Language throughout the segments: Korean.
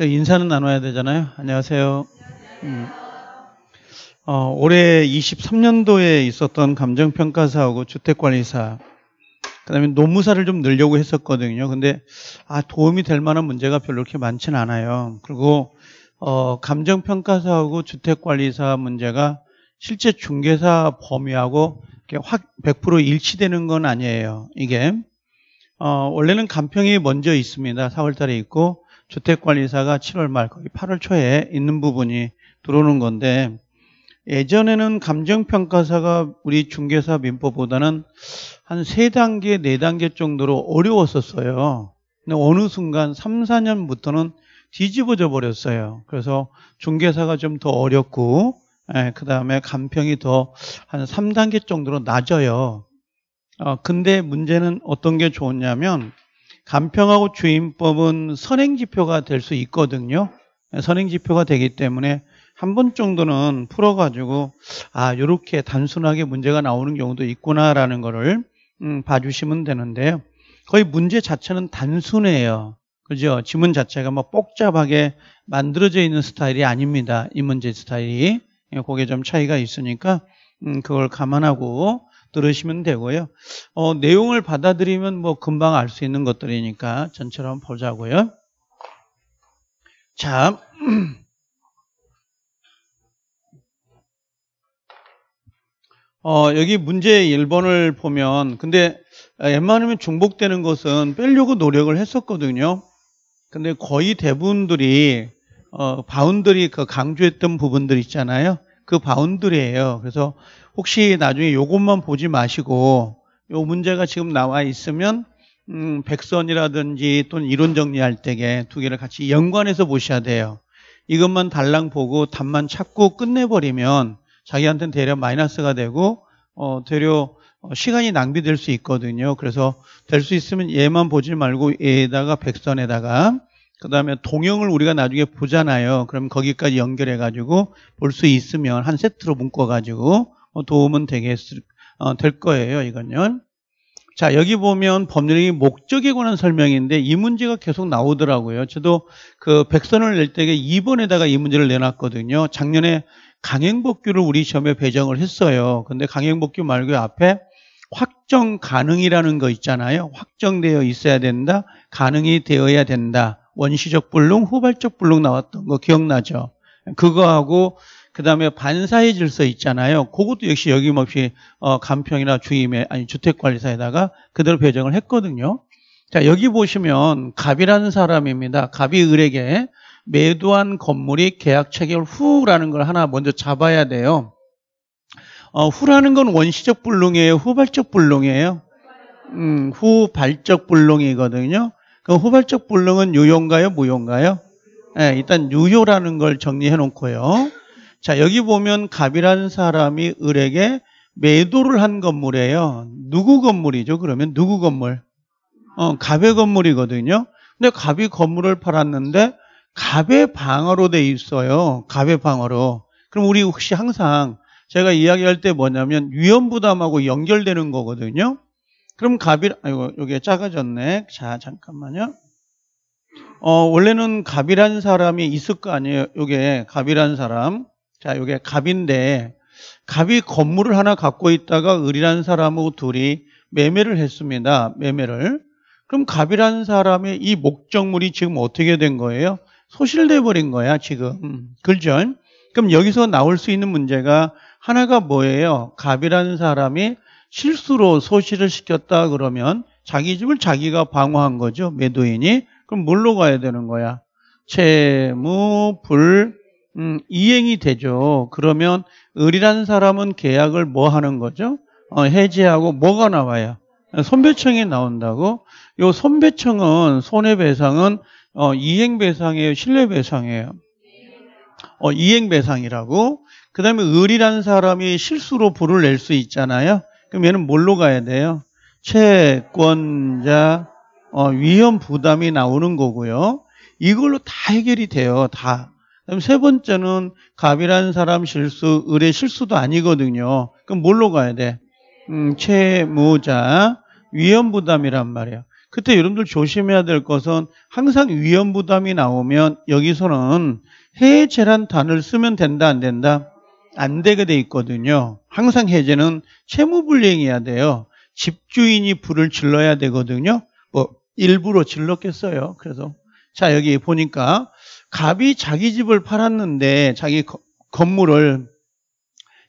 그 인사는 나눠야 되잖아요. 안녕하세요. 음. 어, 올해 23년도에 있었던 감정평가사하고 주택관리사, 그 다음에 노무사를 좀 늘려고 했었거든요. 근데, 아, 도움이 될 만한 문제가 별로 그렇게 많진 않아요. 그리고, 어, 감정평가사하고 주택관리사 문제가 실제 중개사 범위하고 확 100% 일치되는 건 아니에요. 이게, 어, 원래는 간평이 먼저 있습니다. 4월달에 있고, 주택관리사가 7월 말 거의 8월 초에 있는 부분이 들어오는 건데 예전에는 감정평가사가 우리 중개사 민법보다는 한 3단계, 4단계 정도로 어려웠었어요. 근데 어느 순간 3, 4년부터는 뒤집어져 버렸어요. 그래서 중개사가 좀 더 어렵고 예, 그 다음에 간평이 더 한 3단계 정도로 낮아요. 어, 근데 문제는 어떤 게 좋냐면 간평하고 주임법은 선행지표가 될 수 있거든요. 선행지표가 되기 때문에 한 번 정도는 풀어가지고 아 이렇게 단순하게 문제가 나오는 경우도 있구나라는 거를 음, 봐주시면 되는데요. 거의 문제 자체는 단순해요. 그죠? 지문 자체가 막 뭐 복잡하게 만들어져 있는 스타일이 아닙니다. 이 문제 스타일이. 예, 그게 좀 차이가 있으니까, 음, 그걸 감안하고 들으시면 되고요. 어, 내용을 받아들이면 뭐 금방 알 수 있는 것들이니까 전처럼 보자고요. 자. 어, 여기 문제 1번을 보면, 근데 아, 웬만하면 중복되는 것은 빼려고 노력을 했었거든요. 근데 거의 대부분들이, 어, 바운드리, 그 강조했던 부분들 있잖아요. 그바운드리에요 그래서 혹시 나중에 이것만 보지 마시고 요 문제가 지금 나와 있으면 음, 백선이라든지 또는 이론 정리할 때게 두 개를 같이 연관해서 보셔야 돼요. 이것만 달랑 보고 답만 찾고 끝내버리면 자기한테는 대략 마이너스가 되고 어, 되려 어, 시간이 낭비될 수 있거든요. 그래서 될 수 있으면 얘만 보지 말고 얘에다가 백선에다가 그 다음에 동영을 우리가 나중에 보잖아요. 그럼 거기까지 연결해가지고 볼 수 있으면 한 세트로 묶어가지고 어, 도움은 되겠을, 어, 될 거예요. 이건요. 자, 여기 보면 법률의 목적에 관한 설명인데 이 문제가 계속 나오더라고요. 저도 그 백선을 낼 때에 2번에다가 이 문제를 내놨거든요. 작년에 강행법규를 우리 시험에 배정을 했어요. 근데 강행법규 말고 앞에 확정 가능이라는 거 있잖아요. 확정되어 있어야 된다. 가능이 되어야 된다. 원시적 불능, 후발적 불능 나왔던 거 기억나죠? 그거하고 그 다음에 반사의 질서 있잖아요. 그것도 역시 여김없이 어, 간평이나 주임에 아니 주택관리사에다가 그대로 배정을 했거든요. 자 여기 보시면 갑이라는 사람입니다. 갑이 을에게 매도한 건물이 계약 체결 후라는 걸 하나 먼저 잡아야 돼요. 어, 후라는 건 원시적 불능이에요. 후발적 불능이에요. 음, 후발적 불능이거든요. 그 후발적 불능은 유효인가요? 무효인가요? 예, 일단 유효라는 걸 정리해 놓고요. 자, 여기 보면 갑이라는 사람이 을에게 매도를 한 건물이에요. 누구 건물이죠? 그러면 누구 건물? 어, 갑의 건물이거든요. 근데 갑이 건물을 팔았는데 갑의 방어로 돼 있어요. 갑의 방어로. 그럼 우리 혹시 항상 제가 이야기할 때 뭐냐면 위험 부담하고 연결되는 거거든요. 그럼 갑이 아이고 여기 작아졌네. 자 잠깐만요. 어 원래는 갑이라는 사람이 있을 거 아니에요. 요게 갑이라는 사람. 자, 이게 갑인데 갑이 건물을 하나 갖고 있다가 을이라는 사람하고 둘이 매매를 했습니다. 매매를. 그럼 갑이라는 사람의 이 목적물이 지금 어떻게 된 거예요? 소실돼 버린 거야, 지금. 그죠? 그럼 여기서 나올 수 있는 문제가 하나가 뭐예요? 갑이라는 사람이 실수로 소실을 시켰다 그러면 자기 집을 자기가 방어한 거죠. 매도인이. 그럼 뭘로 가야 되는 거야? 채무 불 음, 이행이 되죠. 그러면 을이란 사람은 계약을 뭐 하는 거죠? 어, 해지하고 뭐가 나와요? 손배청이 나온다고? 요 손배청은 손해배상은 어, 이행배상이에요? 신뢰배상이에요? 어, 이행배상이라고. 그 다음에 을이란 사람이 실수로 불을 낼 수 있잖아요. 그럼 얘는 뭘로 가야 돼요? 채권자 어, 위험 부담이 나오는 거고요. 이걸로 다 해결이 돼요. 다. 그럼 세 번째는 갑이라는 사람 실수, 을의 실수도 아니거든요. 그럼 뭘로 가야 돼? 음, 채무자 위험 부담이란 말이에요. 그때 여러분들 조심해야 될 것은 항상 위험 부담이 나오면 여기서는 해제란 단을 쓰면 된다 안 된다? 안 되게 돼 있거든요. 항상 해제는 채무 불이행해야 돼요. 집주인이 불을 질러야 되거든요. 뭐 일부러 질렀겠어요. 그래서 자 여기 보니까 갑이 자기 집을 팔았는데 자기 거, 건물을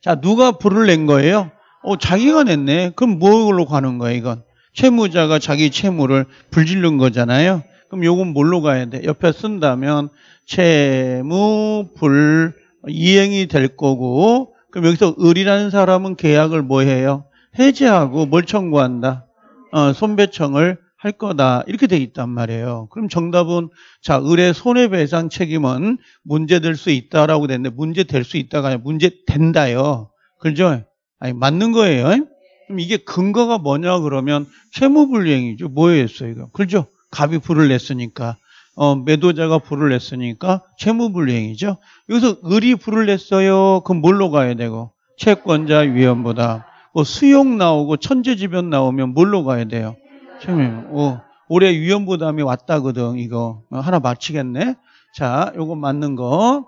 자 누가 불을 낸 거예요? 어 자기가 냈네. 그럼 뭘로 가는 거야 이건? 채무자가 자기 채무를 불질른 거잖아요. 그럼 요건 뭘로 가야 돼? 옆에 쓴다면 채무 불 이행이 될 거고 그럼 여기서 을이라는 사람은 계약을 뭐 해요? 해지하고 뭘 청구한다? 어, 손배청을 할 거다 이렇게 돼 있단 말이에요. 그럼 정답은 자 을의 손해배상 책임은 문제될 수 있다라고 됐는데 문제될 수 있다가 아니라 문제 된다요. 그죠? 아니 맞는 거예요. 그럼 이게 근거가 뭐냐 그러면 채무불이행이죠. 뭐였어요 이거? 그죠? 갑이 불을 냈으니까 어, 매도자가 불을 냈으니까 채무불이행이죠. 여기서 을이 불을 냈어요. 그럼 뭘로 가야 되고 채권자 위험보다 뭐 수용 나오고 천재지변 나오면 뭘로 가야 돼요? 참여요. 어, 올해 위험 부담이 왔다거든, 이거. 어, 하나 맞히겠네? 자, 요거 맞는 거.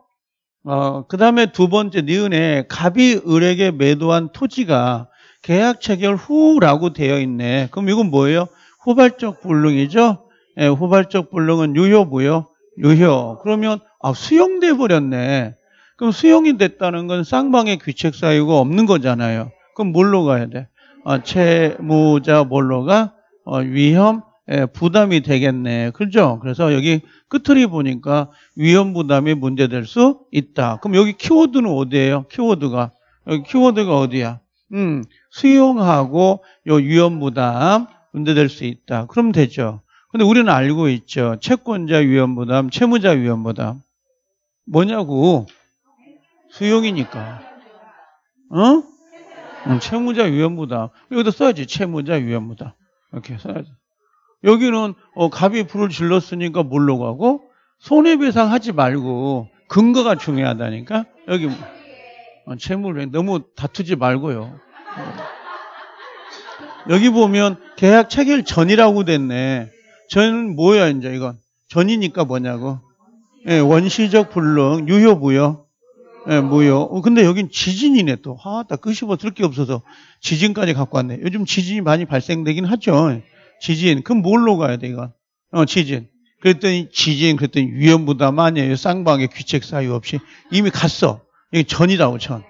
어, 그 다음에 두 번째 니은에 갑이 을에게 매도한 토지가 계약 체결 후라고 되어 있네. 그럼 이건 뭐예요? 후발적 불능이죠? 예, 후발적 불능은 유효고요. 유효. 그러면 아, 수용돼 버렸네. 그럼 수용이 됐다는 건 쌍방의 귀책 사유가 없는 거잖아요. 그럼 뭘로 가야 돼? 아, 채무자 뭘로 가? 어, 위험 예, 부담이 되겠네. 그죠? 그래서 여기 끝트리 보니까 위험 부담이 문제될 수 있다. 그럼 여기 키워드는 어디예요? 키워드가. 여기 키워드가 어디야? 음, 수용하고 요 위험 부담 문제될 수 있다. 그럼 되죠. 근데 우리는 알고 있죠. 채권자 위험 부담, 채무자 위험 부담. 뭐냐고. 수용이니까. 어? 응, 음, 채무자 위험 부담. 여기도 써야지. 채무자 위험 부담. 이렇게 써야죠. 여기는 어, 갑이 불을 질렀으니까 뭘로 가고 손해배상 하지 말고 근거가 중요하다니까. 여기 어, 채무를 너무 다투지 말고요. 어. 여기 보면 계약 체결 전이라고 됐네. 전 뭐야 이제 이건 전이니까 뭐냐고. 예, 원시적 불능 유효 부여. 예, 무효. 어, 근데 여긴 지진이네 또. 아, 딱 끄집어 쓸게 없어서 지진까지 갖고 왔네. 요즘 지진이 많이 발생되긴 하죠. 지진. 그럼 뭘로 가야 돼, 이건? 어, 지진. 그랬더니 지진, 그랬더니 위험부담 아니에요. 쌍방의 귀책 사유 없이. 이미 갔어. 이게 전이라고, 전.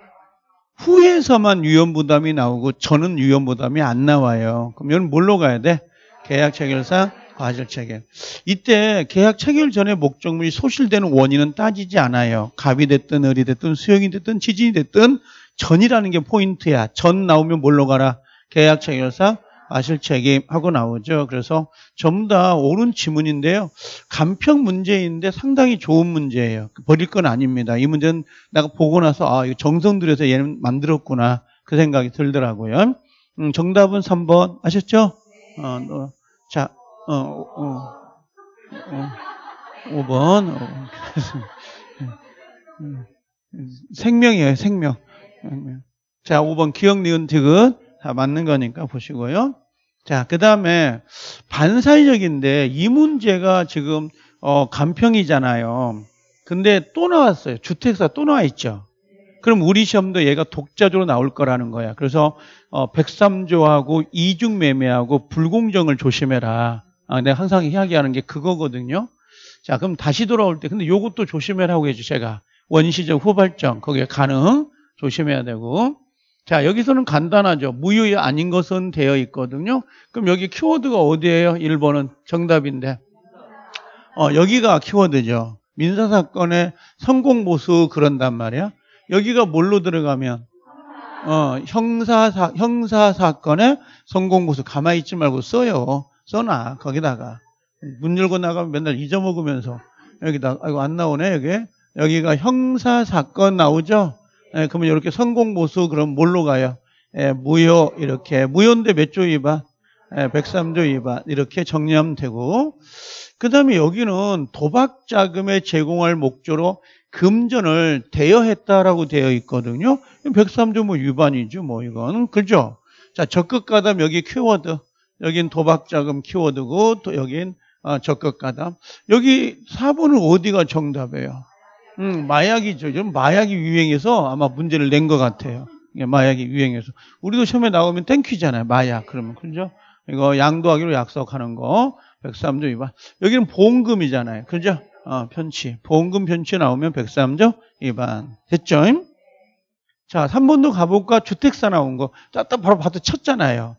후에서만 위험부담이 나오고, 전은 위험부담이 안 나와요. 그럼 여는 뭘로 가야 돼? 계약 체결상 과실 체결. 이때 계약 체결 전에 목적물이 소실되는 원인은 따지지 않아요. 갑이 됐든 을이 됐든 수용이 됐든 지진이 됐든 전이라는 게 포인트야. 전 나오면 뭘로 가라? 계약 체결상 과실 책임하고 나오죠. 그래서 전부 다 옳은 지문인데요. 간평 문제인데 상당히 좋은 문제예요. 버릴 건 아닙니다. 이 문제는 내가 보고 나서 아, 이거 정성 들여서 얘는 만들었구나. 그 생각이 들더라고요. 음, 정답은 3번 아셨죠? 어, 어. 자, 어, 어, 어, 5번. 어. 예, 예. 생명이에요, 생명. 자, 5번 기억, 니은, 티은다 맞는 거니까 보시고요. 자, 그 다음에 반사회적인데 이 문제가 지금 어, 간평이잖아요. 근데 또 나왔어요. 주택사 또 나와 있죠. 그럼 우리 시험도 얘가 독자적으로 나올 거라는 거야. 그래서 어, 103조하고 이중 매매하고 불공정을 조심해라. 아, 내가 항상 이야기하는 게 그거거든요. 자, 그럼 다시 돌아올 때, 근데 요것도 조심해라고 해주 제가. 원시적 후발정, 거기에 가능, 조심해야 되고. 자, 여기서는 간단하죠. 무효의 아닌 것은 되어 있거든요. 그럼 여기 키워드가 어디예요? 1번은 정답인데. 어, 여기가 키워드죠. 민사사건의 성공보수 그런단 말이야. 여기가 뭘로 들어가면? 어, 형사, 형사사건의 성공보수. 가만히 있지 말고 써요. 써놔 거기다가 문 열고 나가면 맨날 잊어먹으면서 여기다 아이고 안 나오네 여기 여기가 형사 사건 나오죠. 예, 그러면 이렇게 성공 보수 그럼 뭘로 가요? 예, 무효 이렇게 무효인데 몇조 위반? 예, 103조 위반 이렇게 정리하면 되고 그 다음에 여기는 도박 자금에 제공할 목조로 금전을 대여했다라고 되어 있거든요. 103조 뭐 위반이죠, 뭐 이건 그죠? 자 적극 가담 여기 키워드 여긴 도박 자금 키워두고 또 여긴 아, 어, 적극 가담. 여기 4번은 어디가 정답이에요? 음, 마약이죠. 지금 마약이 유행해서 아마 문제를 낸 것 같아요. 예, 마약이 유행해서. 우리도 처음에 나오면 땡큐잖아요. 마약. 그러면. 그죠? 이거 양도하기로 약속하는 거. 103조 2반 여기는 보험금이잖아요. 그죠? 어, 편취. 보험금 편취 나오면 103조 2반 됐죠? 자, 3번도 가볼까? 주택사 나온 거. 딱, 딱 바로 봐도 쳤잖아요.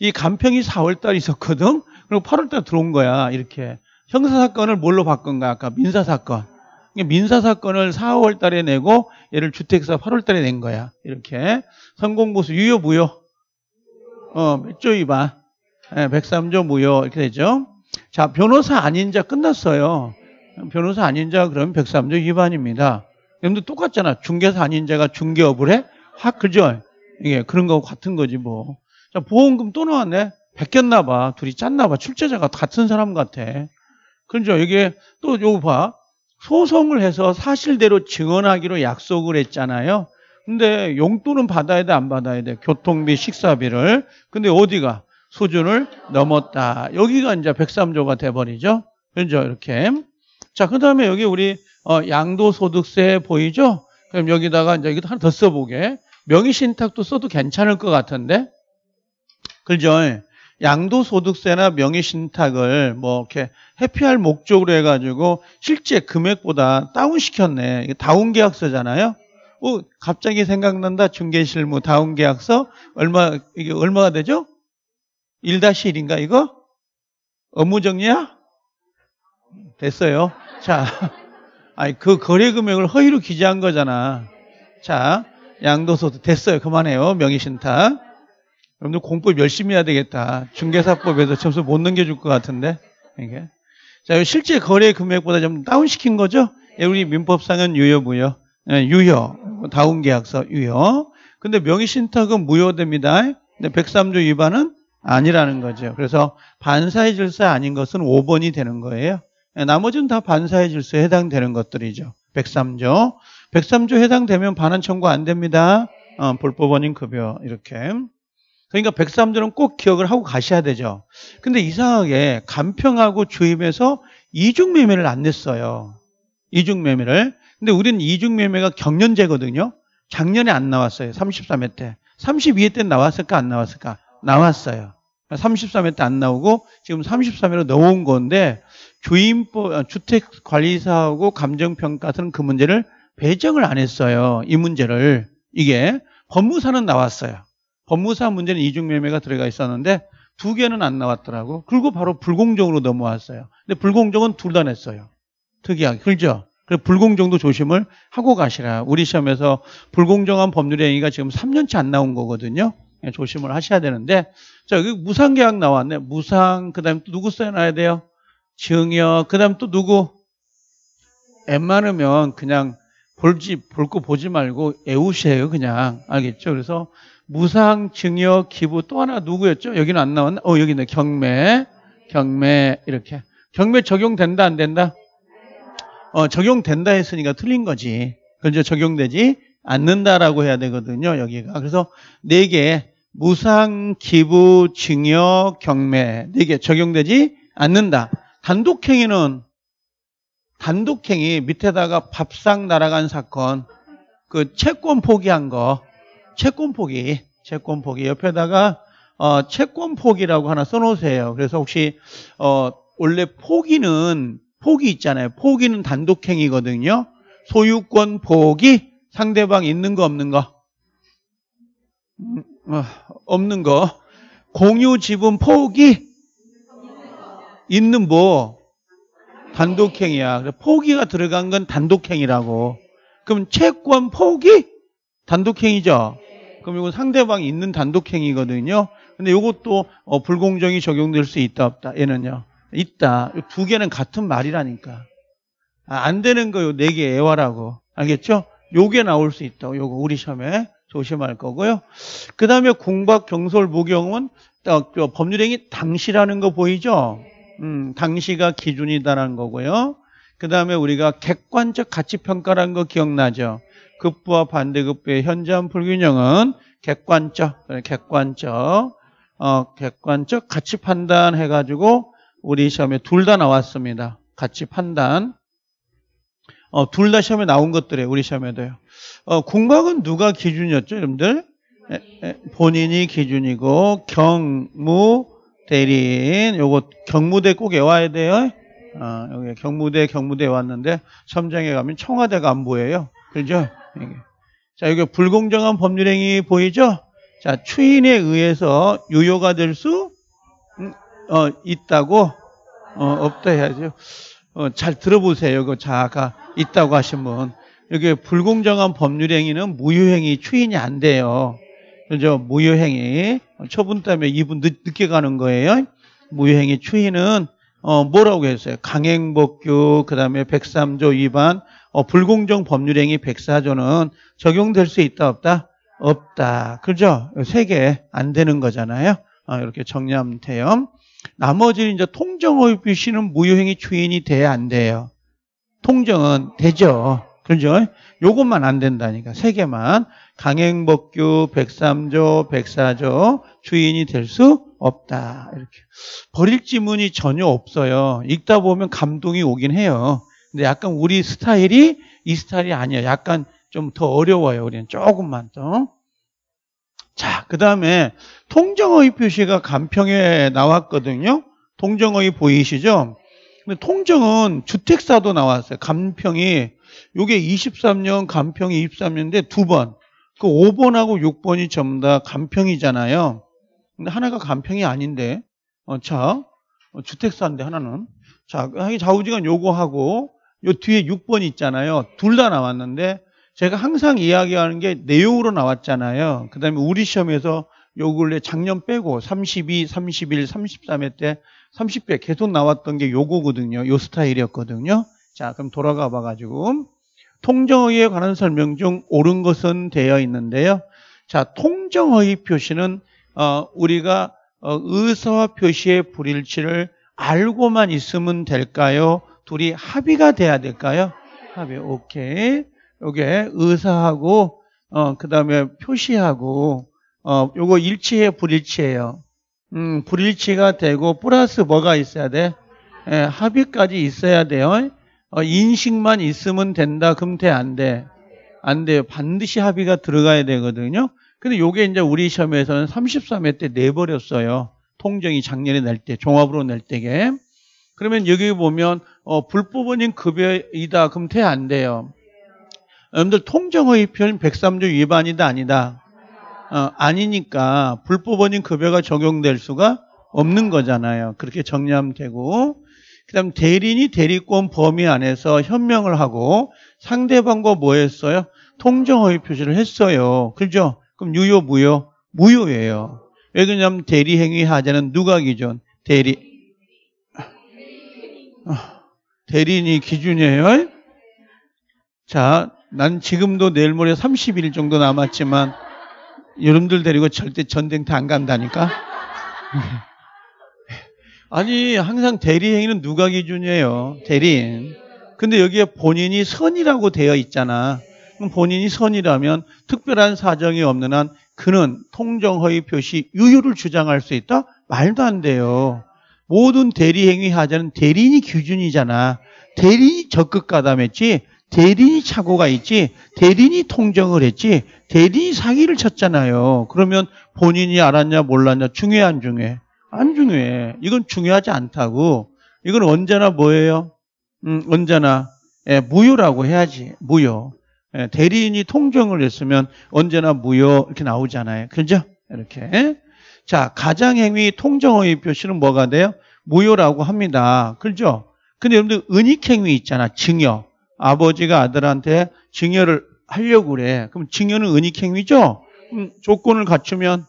이 간평이 4월달 있었거든. 그리고 8월달 들어온 거야. 이렇게 형사 사건을 뭘로 바꾼 거야? 아까 민사 사건. 민사 사건을 4월달에 내고 얘를 주택사 8월달에 낸 거야. 이렇게 성공보수 유효 무효. 어, 몇조 위반. 네, 103조 무효 이렇게 되죠. 자, 변호사 아닌 자 끝났어요. 변호사 아닌 자 그러면 103조 위반입니다. 여러분들 똑같잖아. 중개사 아닌 자가 중개업을 해? 확 그죠? 이게 예, 그런 거 같은 거지 뭐. 보험금 또 넣었네. 베꼈나 봐. 둘이 짰나 봐. 출제자가 같은 사람 같아. 그죠? 이게 또 요거 봐. 소송을 해서 사실대로 증언하기로 약속을 했잖아요. 근데 용돈은 받아야 돼, 안 받아야 돼? 교통비, 식사비를. 근데 어디가? 수준을 넘었다. 여기가 이제 103조가 돼버리죠. 그죠? 이렇게. 자, 그 다음에 여기 우리 어, 양도소득세 보이죠? 그럼 여기다가 이제 이것도 하나 더 써보게. 명의신탁도 써도 괜찮을 것 같은데. 그죠? 양도소득세나 명의신탁을 뭐 이렇게 회피할 목적으로 해가지고 실제 금액보다 다운시켰네. 이게 다운계약서잖아요. 어, 갑자기 생각난다. 중개실무 다운계약서 얼마 이게 얼마가 되죠? 1-1인가 이거? 업무정리야? 됐어요. 자, 아니 그 거래 금액을 허위로 기재한 거잖아. 자, 양도소득 됐어요. 그만해요. 명의신탁. 여러분들 공법 열심히 해야 되겠다. 중개사법에서 점수 못 넘겨줄 것 같은데. 이게. 자, 실제 거래 금액보다 좀 다운시킨 거죠? 예, 우리 민법상은 유효무효. 예, 유효. 다운 계약서 유효. 근데 명의신탁은 무효됩니다. 근데 103조 위반은 아니라는 거죠. 그래서 반사의 질서 아닌 것은 5번이 되는 거예요. 예, 나머지는 다 반사의 질서에 해당되는 것들이죠. 103조. 103조 해당되면 반환 청구 안 됩니다. 어, 불법 원인 급여 이렇게. 그러니까 백0 3절은꼭 기억을 하고 가셔야 되죠. 근데 이상하게 간평하고 주임에서 이중매매를 안 냈어요. 이중매매를. 근데 우리는 이중매매가 경년제거든요. 작년에 안 나왔어요. 33회 때. 32회 때 나왔을까 안 나왔을까? 나왔어요. 33회 때 안 나오고 지금 33회로 넣어온 건데 주임법 아, 주택 관리사하고 감정평가서는 그 문제를 배정을 안 했어요. 이 문제를 이게 법무사는 나왔어요. 법무사 문제는 이중매매가 들어가 있었는데 두 개는 안 나왔더라고. 그리고 바로 불공정으로 넘어왔어요. 근데 불공정은 둘 다 냈어요. 특이하게. 그렇죠? 그래서 불공정도 조심을 하고 가시라. 우리 시험에서 불공정한 법률 행위가 지금 3년째 안 나온 거거든요. 예, 조심을 하셔야 되는데 자 여기 무상계약 나왔네. 무상 그다음에 또 누구 써놔야 돼요? 증여 그다음 에또 누구? 웬만하면 그냥 볼지 볼 거 보지 말고 애우시에요 그냥 알겠죠? 그래서 무상 증여 기부 또 하나 누구였죠? 여기는 안 나왔나? 어, 여기 있네. 경매. 경매 이렇게. 경매 적용된다 안 된다? 어, 적용된다 했으니까 틀린 거지. 그죠? 적용되지 않는다라고 해야 되거든요. 여기가. 그래서 네 개 무상 기부 증여 경매 네 개 적용되지 않는다. 단독행위는 단독행위 밑에다가 밥상 날아간 사건, 그 채권 포기한 거 채권 포기, 채권 포기 옆에다가 어, 채권 포기라고 하나 써놓으세요. 그래서 혹시 어, 원래 포기는 포기 있잖아요. 포기는 단독행위거든요. 소유권 포기, 상대방 있는 거 없는 거, 음, 어, 없는 거, 공유 지분 포기, 있는 뭐 단독행위야. 포기가 들어간 건 단독행위라고. 그럼 채권 포기 단독행위죠. 그럼 이건 상대방이 있는 단독행위거든요. 근데 이것도 어, 불공정이 적용될 수 있다 없다. 얘는요. 있다. 두 개는 같은 말이라니까. 아, 안 되는 거 요. 네 개 애화라고. 알겠죠? 요게 나올 수 있다고. 요거 우리 시험에 조심할 거고요. 그다음에 공박 경솔 무경은 딱 법률행위 당시라는 거 보이죠? 음, 당시가 기준이다라는 거고요. 그다음에 우리가 객관적 가치 평가라는 거 기억나죠? 극부와 반대극부의 현저한 불균형은 객관적, 객관적, 어, 객관적 가치 판단 해가지고 우리 시험에 둘 다 나왔습니다. 가치 판단. 어, 둘 다 시험에 나온 것들이에요. 우리 시험에도요. 어, 궁박은 누가 기준이었죠, 여러분들? 본인이 기준이고, 경무, 대리인. 요거 경무대 꼭 외워야 돼요. 어, 여기 경무대, 경무대 왔는데, 섬장에 가면 청와대가 안 보여요. 그죠? 자, 여기 불공정한 법률행위 보이죠? 자, 추인에 의해서 유효가 될수 음, 어, 있다고 어, 없다 해야죠. 어, 잘 들어보세요. 그 자가 있다고 하신 분. 여기 불공정한 법률행위는 무효행위 추인이 안 돼요. 그죠? 무효행위. 처분 때문에 이분 늦, 게 가는 거예요. 무효행위 추인은 어, 뭐라고 했어요? 강행법규, 그 다음에 103조 위반, 어, 불공정 법률행위 104조는 적용될 수 있다 없다? 없다. 그죠? 세 개 안 되는 거잖아요. 어, 이렇게 정리하면 돼요. 나머지는 이제 통정호비 시는 무효행위 추인이 돼야 안 돼요. 통정은 되죠. 그죠? 요것만 안 된다니까. 세 개만. 강행법규 103조, 104조 주인이 될 수 없다. 이렇게. 버릴 지문이 전혀 없어요. 읽다 보면 감동이 오긴 해요. 근데 약간 우리 스타일이 이 스타일이 아니야. 약간 좀 더 어려워요. 우리는 조금만 더. 자, 그 다음에 통정어의 표시가 간평에 나왔거든요. 통정어의 보이시죠? 근데 통정은 주택사도 나왔어요. 간평이. 요게 23년, 간평이 23년인데 두 번. 그 5번하고 6번이 전부 다 간평이잖아요. 근데 하나가 간평이 아닌데. 어, 자, 어, 주택사인데 하나는. 자, 좌우지간 요거 하고, 요 뒤에 6번 있잖아요. 둘 다 나왔는데 제가 항상 이야기하는 게 내용으로 나왔잖아요. 그 다음에 우리 시험에서 요 근래 작년 빼고 32, 31, 33회 때3 0회 계속 나왔던 게 요거거든요. 요 스타일이었거든요. 자, 그럼 돌아가 봐가지고 통정의에 관한 설명 중 옳은 것은 되어 있는데요. 자, 통정의 표시는 어, 우리가 어, 의사와 표시의 불일치를 알고만 있으면 될까요? 둘이 합의가 돼야 될까요? 합의, 오케이. 요게 의사하고, 어, 그 다음에 표시하고, 어, 요거 일치해, 불일치해요. 음, 불일치가 되고, 플러스 뭐가 있어야 돼? 예, 합의까지 있어야 돼요. 어, 인식만 있으면 된다. 그럼 돼, 안 돼? 안 돼요. 반드시 합의가 들어가야 되거든요. 근데 요게 이제 우리 시험에서는 33회 때 내버렸어요. 통정이 작년에 낼 때, 종합으로 낼 때게. 그러면 여기 보면 어, 불법원인 급여이다. 그럼 돼, 안 돼요? 여러분들 통정의 표현 103조 위반이다, 아니다? 어, 아니니까 불법원인 급여가 적용될 수가 없는 거잖아요. 그렇게 정리하면 되고. 그 다음 대리인이 대리권 범위 안에서 현명을 하고 상대방과 뭐 했어요? 통정의 표시를 했어요. 그죠? 그럼 유효, 무효? 무효예요. 왜 그러냐면 대리행위 하자는 누가 기준? 대리. 어. 대리인이 기준이에요. 자, 난 지금도 내일 모레 30일 정도 남았지만 여러분들 데리고 절대 전쟁다안 간다니까. 아니, 항상 대리행위는 누가 기준이에요? 대리인. 근데 여기에 본인이 선이라고 되어 있잖아. 그럼 본인이 선이라면 특별한 사정이 없는 한 그는 통정허위 표시 유효를 주장할 수 있다? 말도 안 돼요. 모든 대리행위 하자는 대리인이 기준이잖아. 대리인이 적극 가담했지. 대리인이 착오가 있지. 대리인이 통정을 했지. 대리인이 사기를 쳤잖아요. 그러면 본인이 알았냐 몰랐냐 중요해 안 중요해? 안 중요해. 이건 중요하지 않다고. 이건 언제나 뭐예요? 음, 언제나 예, 무효라고 해야지. 무효. 예, 대리인이 통정을 했으면 언제나 무효 이렇게 나오잖아요. 그죠? 이렇게. 자, 가장행위 통정의 어 표시는 뭐가 돼요? 무효라고 합니다. 그렇죠? 근데 여러분들 은익행위 있잖아. 증여. 아버지가 아들한테 증여를 하려고 그래. 그럼 증여는 은익행위죠? 그럼 조건을 갖추면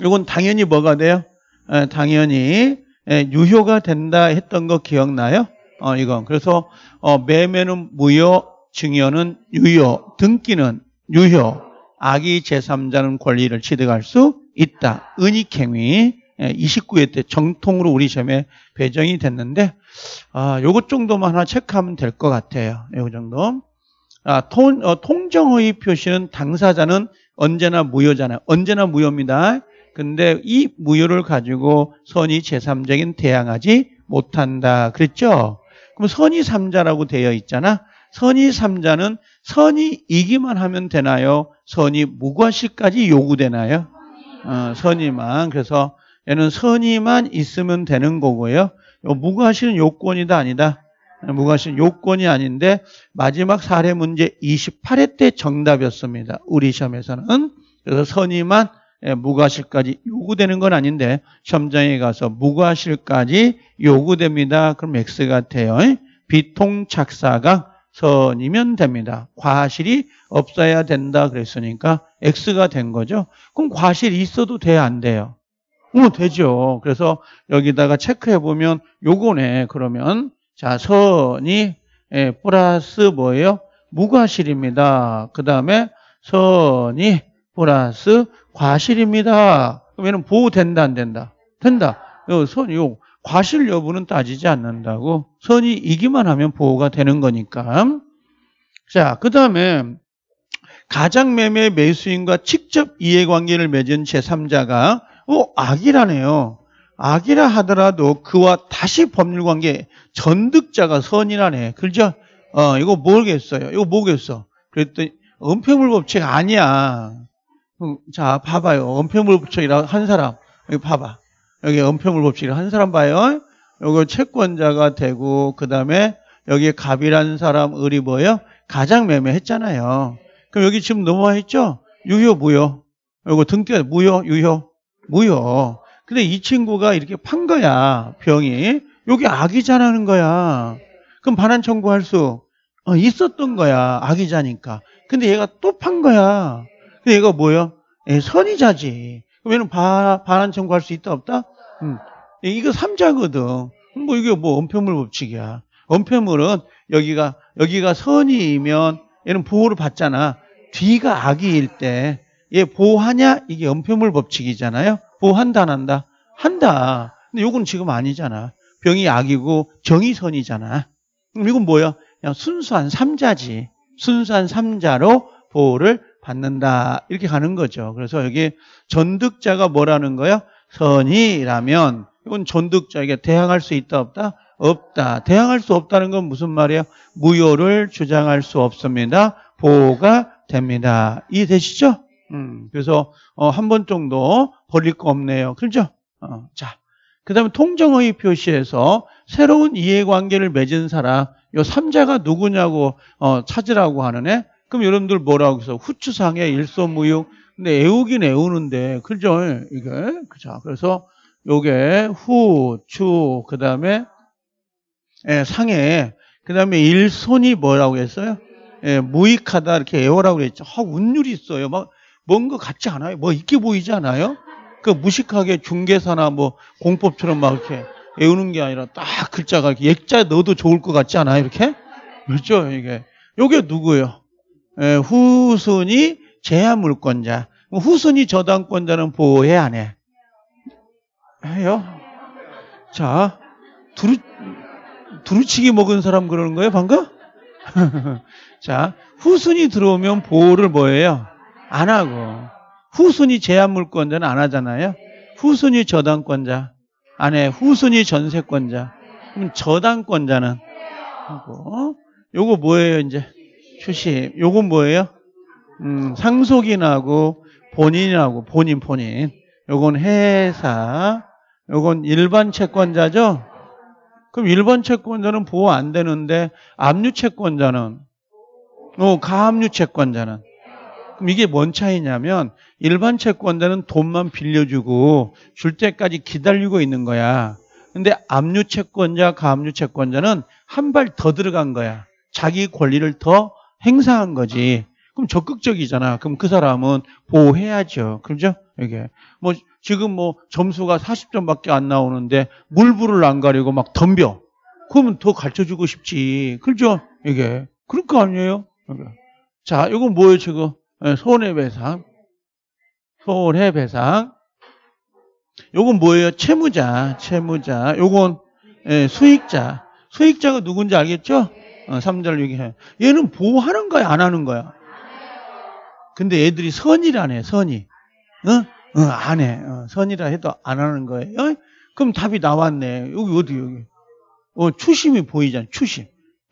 이건 당연히 뭐가 돼요? 에, 당연히 에, 유효가 된다 했던 거 기억나요? 어, 이건. 그래서 어, 매매는 무효, 증여는 유효, 등기는 유효, 아기 제3자는 권리를 취득할 수 있다. 은익행위 29회 예, 때 정통으로 우리 시험에 배정이 됐는데 아, 요것 정도만 하나 체크하면 될 것 같아요. 요 정도. 아, 통, 어, 통정의 표시는 당사자는 언제나 무효잖아요. 언제나 무효입니다. 근데 이 무효를 가지고 선의 제3자인 대항하지 못한다. 그랬죠? 그럼 선의 3자라고 되어 있잖아. 선의 3자는 선이 이기만 하면 되나요? 선이 무과시까지 요구되나요? 어, 선이만. 그래서 얘는 선이만 있으면 되는 거고요. 무과시는 요건이다 아니다. 무과시는 요건이 아닌데 마지막 사례 문제 28회 때 정답이었습니다. 우리 시험에서는. 그래서 선이만 예, 무과실까지 요구되는 건 아닌데 시험장에 가서 무과실까지 요구됩니다. 그럼 X 같아요. 비통착사각 선이면 됩니다. 과실이 없어야 된다 그랬으니까 X가 된 거죠. 그럼 과실이 있어도 돼, 안 돼요? 어, 되죠. 그래서 여기다가 체크해보면 요거네, 그러면. 자, 선이 예, 플러스 뭐예요? 무과실입니다. 그 다음에 선이 플러스 과실입니다. 그러면 보호된다, 안 된다? 된다. 어, 요 선, 이 요, 과실 여부는 따지지 않는다고 선이 이기만 하면 보호가 되는 거니까 자그 다음에 가장 매매 매수인과 직접 이해관계를 맺은 제3자가 어, 악이라네요 악이라 하더라도 그와 다시 법률관계 전득자가 선이라네 그죠? 어 이거 모르겠어요 이거 모르겠어 그랬더니 은폐물법칙 아니야 음, 자 봐봐요 은폐물법칙이라고 한 사람 여기 봐봐 여기 은폐물법칙을 한 사람 봐요. 요거 채권자가 되고 그 다음에 여기 갑이라는 사람 을이 뭐예요? 가장 매매했잖아요. 그럼 여기 지금 넘어와 있죠? 유효 무효. 요거 등대 무효 유효 무효. 근데 이 친구가 이렇게 판 거야 병이. 여기 악의자라는 거야. 그럼 반환 청구할 수 어, 있었던 거야 악의자니까. 근데 얘가 또 판 거야. 근데 얘가 뭐예요? 예, 선의자지. 그럼 얘는 반환 청구할 수 있다 없다? 음. 이거 3자거든. 뭐 이게 뭐 언표물 법칙이야. 언표물은 여기가 여기가 선이면 얘는 보호를 받잖아. 뒤가 악이일 때 얘 보호하냐? 이게 언표물 법칙이잖아요. 보호한다 안 한다? 한다. 근데 요건 지금 아니잖아. 병이 악이고 정이 선이잖아. 그럼 이건 뭐야? 그냥 순수한 3자지. 순수한 3자로 보호를 받는다. 이렇게 가는 거죠. 그래서 여기 전득자가 뭐라는 거야? 선이라면 이건 존득자에게 대항할 수 있다 없다? 없다. 대항할 수 없다는 건 무슨 말이야 무효를 주장할 수 없습니다. 보호가 됩니다. 이해되시죠? 음, 그래서 어, 한 번 정도 버릴 거 없네요. 그렇죠? 어, 자, 그 다음에 통정의 표시에서 새로운 이해관계를 맺은 사람, 이 3자가 누구냐고 어, 찾으라고 하는 애 그럼 여러분들 뭐라고 해서 후추상의 일소무역 근데 애우긴 애우는데 그죠? 이게 그죠? 그래서 요게 후, 추, 그 다음에 예, 상해, 그 다음에 일손이 뭐라고 했어요? 예, 무익하다 이렇게 애호라고 했죠. 아, 운율이 있어요. 막 뭔가 같지 않아요? 뭐 있게 보이지 않아요? 그 무식하게 중개사나 뭐 공법처럼 막 이렇게 애우는게 아니라 딱 글자가 이렇게 액자 넣어도 좋을 것 같지 않아요? 이렇게? 그렇죠? 이게. 요게 누구예요? 예, 후손이 제야 물권자. 후순위 저당권자는 보호해 안 해? 해요? 자, 두루, 두루치기 먹은 사람 그러는 거예요, 방금? 자, 후순위 들어오면 보호를 뭐예요? 안 하고. 후순위 제한 물권자는 안 하잖아요. 후순위 저당권자. 안 해. 후순위 전세권자. 그럼 저당권자는 하고. 요거 뭐예요, 이제? 휴식. 요건 뭐예요? 음, 상속인하고 본인하고 본인 본인. 요건 회사. 요건 일반 채권자죠? 그럼 일반 채권자는 보호 안 되는데 압류 채권자는 어, 가압류 채권자는 그럼 이게 뭔 차이냐면 일반 채권자는 돈만 빌려주고 줄 때까지 기다리고 있는 거야. 근데 압류 채권자, 가압류 채권자는 한 발 더 들어간 거야. 자기 권리를 더 행사한 거지. 그럼 적극적이잖아. 그럼 그 사람은 보호해야죠. 그죠? 이게. 뭐, 지금 뭐 점수가 40점밖에 안 나오는데 물불을 안 가리고 막 덤벼. 그러면 더 가르쳐 주고 싶지. 그죠? 이게. 그럴 거 아니에요? 이게. 자, 이건 뭐예요, 지금? 예, 손해배상. 손해배상. 요건 뭐예요? 채무자, 채무자. 요건 예, 수익자. 수익자가 누군지 알겠죠? 어, 3절 얘기해. 얘는 보호하는 거야, 안 하는 거야? 근데 애들이 선이라네, 선이. 응? 어? 응, 어, 안 해. 어, 선이라 해도 안 하는 거예요. 어? 그럼 답이 나왔네. 여기 어디, 여기. 어, 추심이 보이잖아, 추심.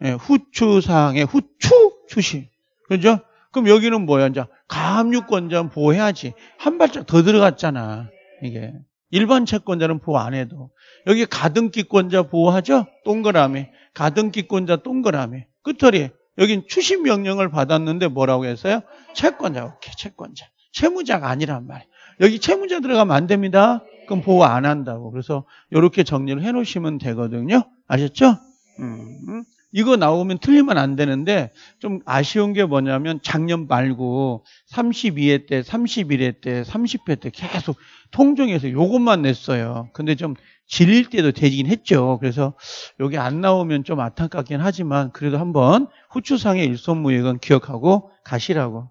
예, 후추상의 후추, 추심. 그죠? 그럼 여기는 뭐야? 이제 감유권자는 보호해야지. 한 발짝 더 들어갔잖아. 이게. 일반 채권자는 보호 안 해도. 여기 가등기권자 보호하죠? 동그라미. 가등기권자 동그라미. 끝털이 여긴 추심 명령을 받았는데 뭐라고 했어요? 채권자. 오케이, 채권자. 채무자가 아니란 말이에요. 여기 채무자 들어가면 안 됩니다. 그럼 보호 안 한다고. 그래서 이렇게 정리를 해 놓으시면 되거든요. 아셨죠? 음. 이거 나오면 틀리면 안 되는데 좀 아쉬운 게 뭐냐면 작년 말고 32회 때, 31회 때, 30회 때 계속 통정해서 요것만 냈어요. 근데 좀 질릴 때도 되긴 했죠. 그래서 여기 안 나오면 좀 안타깝긴 하지만 그래도 한번 후추상의 일손무역은 기억하고 가시라고.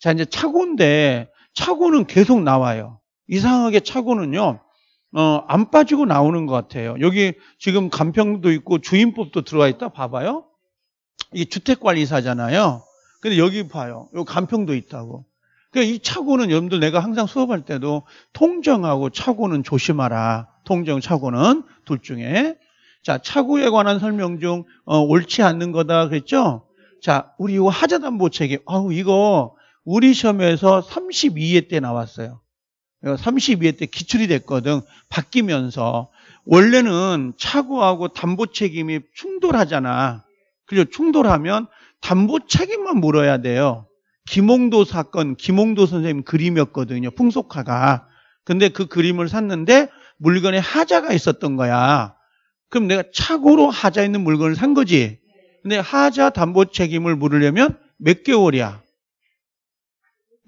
자, 이제 차고인데 차고는 계속 나와요. 이상하게 차고는요. 어, 안 빠지고 나오는 것 같아요. 여기 지금 간평도 있고 주인법도 들어와 있다 봐봐요. 이게 주택관리사잖아요. 근데 여기 봐요. 요 간평도 있다고. 그러니까 이 차고는 여러분들 내가 항상 수업할 때도 통정하고 차고는 조심하라. 통정 착오는 둘 중에 자 착오에 관한 설명 중 어, 옳지 않는 거다 그랬죠? 자 우리 이 하자담보 책에 아우 이거 우리 시험에서 32회 때 나왔어요. 32회 때 기출이 됐거든. 바뀌면서 원래는 착오하고 담보 책임이 충돌하잖아. 그죠? 충돌하면 담보 책임만 물어야 돼요. 김홍도 사건, 김홍도 선생님 그림이었거든요. 풍속화가. 근데 그 그림을 샀는데 물건에 하자가 있었던 거야. 그럼 내가 착오로 하자 있는 물건을 산 거지. 근데 하자 담보 책임을 물으려면 몇 개월이야?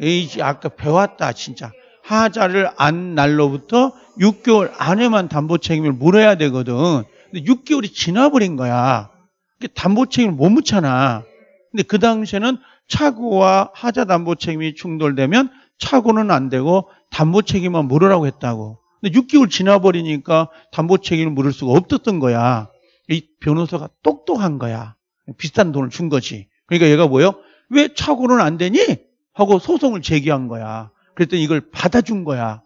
에이, 아까 배웠다, 진짜. 하자를 안 날로부터 6개월 안에만 담보 책임을 물어야 되거든. 근데 6개월이 지나버린 거야. 담보 책임을 못 묻잖아. 근데 그 당시에는 차고와 하자 담보 책임이 충돌되면 차고는 안 되고 담보 책임만 물으라고 했다고. 근데 6개월 지나버리니까 담보 책임을 물을 수가 없었던 거야. 이 변호사가 똑똑한 거야. 비싼 돈을 준 거지. 그러니까 얘가 뭐예요? 왜 착오는 안 되니? 하고 소송을 제기한 거야. 그랬더니 이걸 받아준 거야.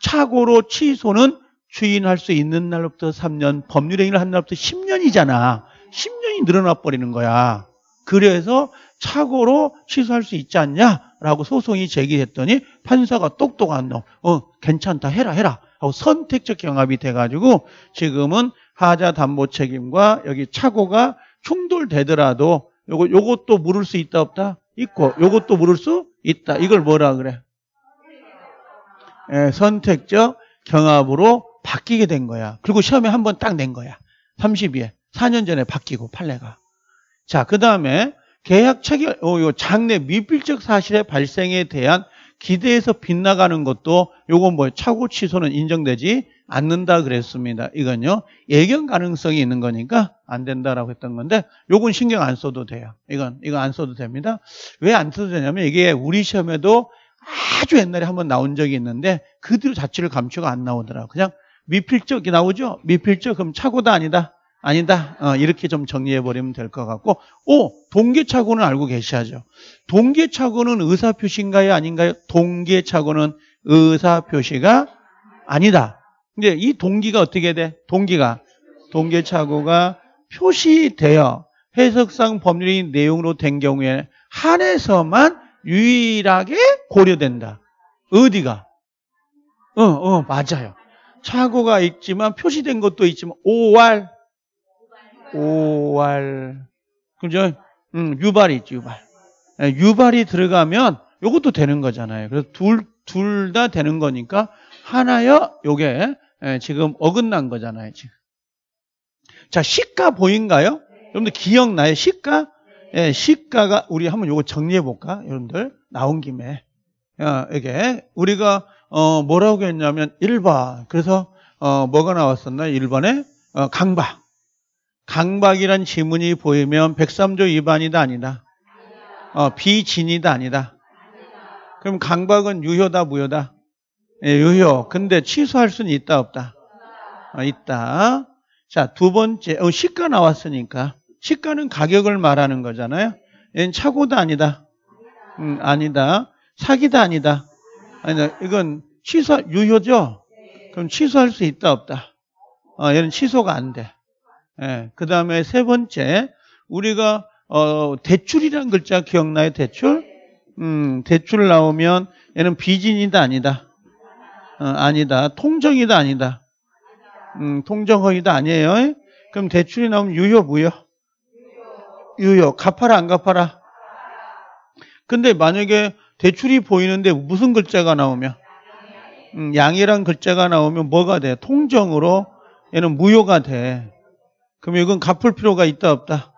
착오로 취소는 추인할 수 있는 날로부터 3년, 법률행위를 한 날부터 10년이잖아. 10년이 늘어나 버리는 거야. 그래서 착오로 취소할 수 있지 않냐라고 소송이 제기했더니 판사가 똑똑한 놈, 어, 괜찮다, 해라, 해라. 하고 선택적 경합이 돼가지고 지금은 하자 담보 책임과 여기 착오가 충돌되더라도 요거 요것도 물을 수 있다 없다 있고 요것도 물을 수 있다. 이걸 뭐라 그래? 예, 선택적 경합으로 바뀌게 된 거야. 그리고 시험에 한번 딱 낸 거야. 3 2회 4년 전에 바뀌고 판례가. 자, 그 다음에 계약 체결, 어, 요 장래 미필적 사실의 발생에 대한 기대에서 빗나가는 것도 요건 뭐 차고 취소는 인정되지 않는다 그랬습니다. 이건요. 예견 가능성이 있는 거니까 안 된다라고 했던 건데 요건 신경 안 써도 돼요. 이건 이거 안 써도 됩니다. 왜 안 써도 되냐면 이게 우리 시험에도 아주 옛날에 한번 나온 적이 있는데 그 뒤로 자취를 감추고 안 나오더라고. 요 그냥 미필적이 나오죠. 미필적 그럼 차고다 아니다. 아니다. 어, 이렇게 좀 정리해버리면 될 것 같고 오! 동계차고는 알고 계셔야죠. 동계차고는 의사표시인가요? 아닌가요? 동계차고는 의사표시가 아니다. 근데 이 동기가 어떻게 돼? 동기가 동계차고가 표시되어 해석상 법률이 내용으로 된 경우에 한해서만 유일하게 고려된다. 어디가? 어, 어, 맞아요. 차고가 있지만 표시된 것도 있지만 5월 5알 그죠? 음, 유발이 있지, 유발. 예, 유발이 들어가면 이것도 되는 거잖아요. 그래서 둘, 둘 다 되는 거니까 하나여 요게 예, 지금 어긋난 거잖아요, 지금. 자, 시가 보인가요? 여러분들 기억나요? 시가? 예, 시가가 우리 한번 요거 정리해 볼까? 여러분들 나온 김에. 어, 이게 우리가 어, 뭐라고 했냐면 1번. 그래서 어, 뭐가 나왔었나? 1번에 어, 강박. 강박이란 지문이 보이면 103조 위반이다 아니다. 어, 비진이다 아니다. 그럼 강박은 유효다 무효다. 예, 유효. 근데 취소할 수는 있다 없다. 어, 있다. 자, 두 번째. 어, 시가 나왔으니까. 시가는 가격을 말하는 거잖아요. 얘는 착오다 아니다. 음, 아니다. 사기다 아니다. 아니다. 이건 취소 유효죠. 그럼 취소할 수 있다 없다. 어, 얘는 취소가 안 돼. 예, 그 다음에 세 번째, 우리가, 어, 대출이란 글자 기억나요? 대출? 음, 대출 나오면 얘는 비진이다, 아니다. 어, 아니다. 통정이다, 아니다. 음, 통정허위다 아니에요. 그럼 대출이 나오면 유효, 무효? 유효. 갚아라, 안 갚아라? 근데 만약에 대출이 보이는데 무슨 글자가 나오면? 음, 양이란 글자가 나오면 뭐가 돼? 통정으로 얘는 무효가 돼. 그럼 이건 갚을 필요가 있다 없다?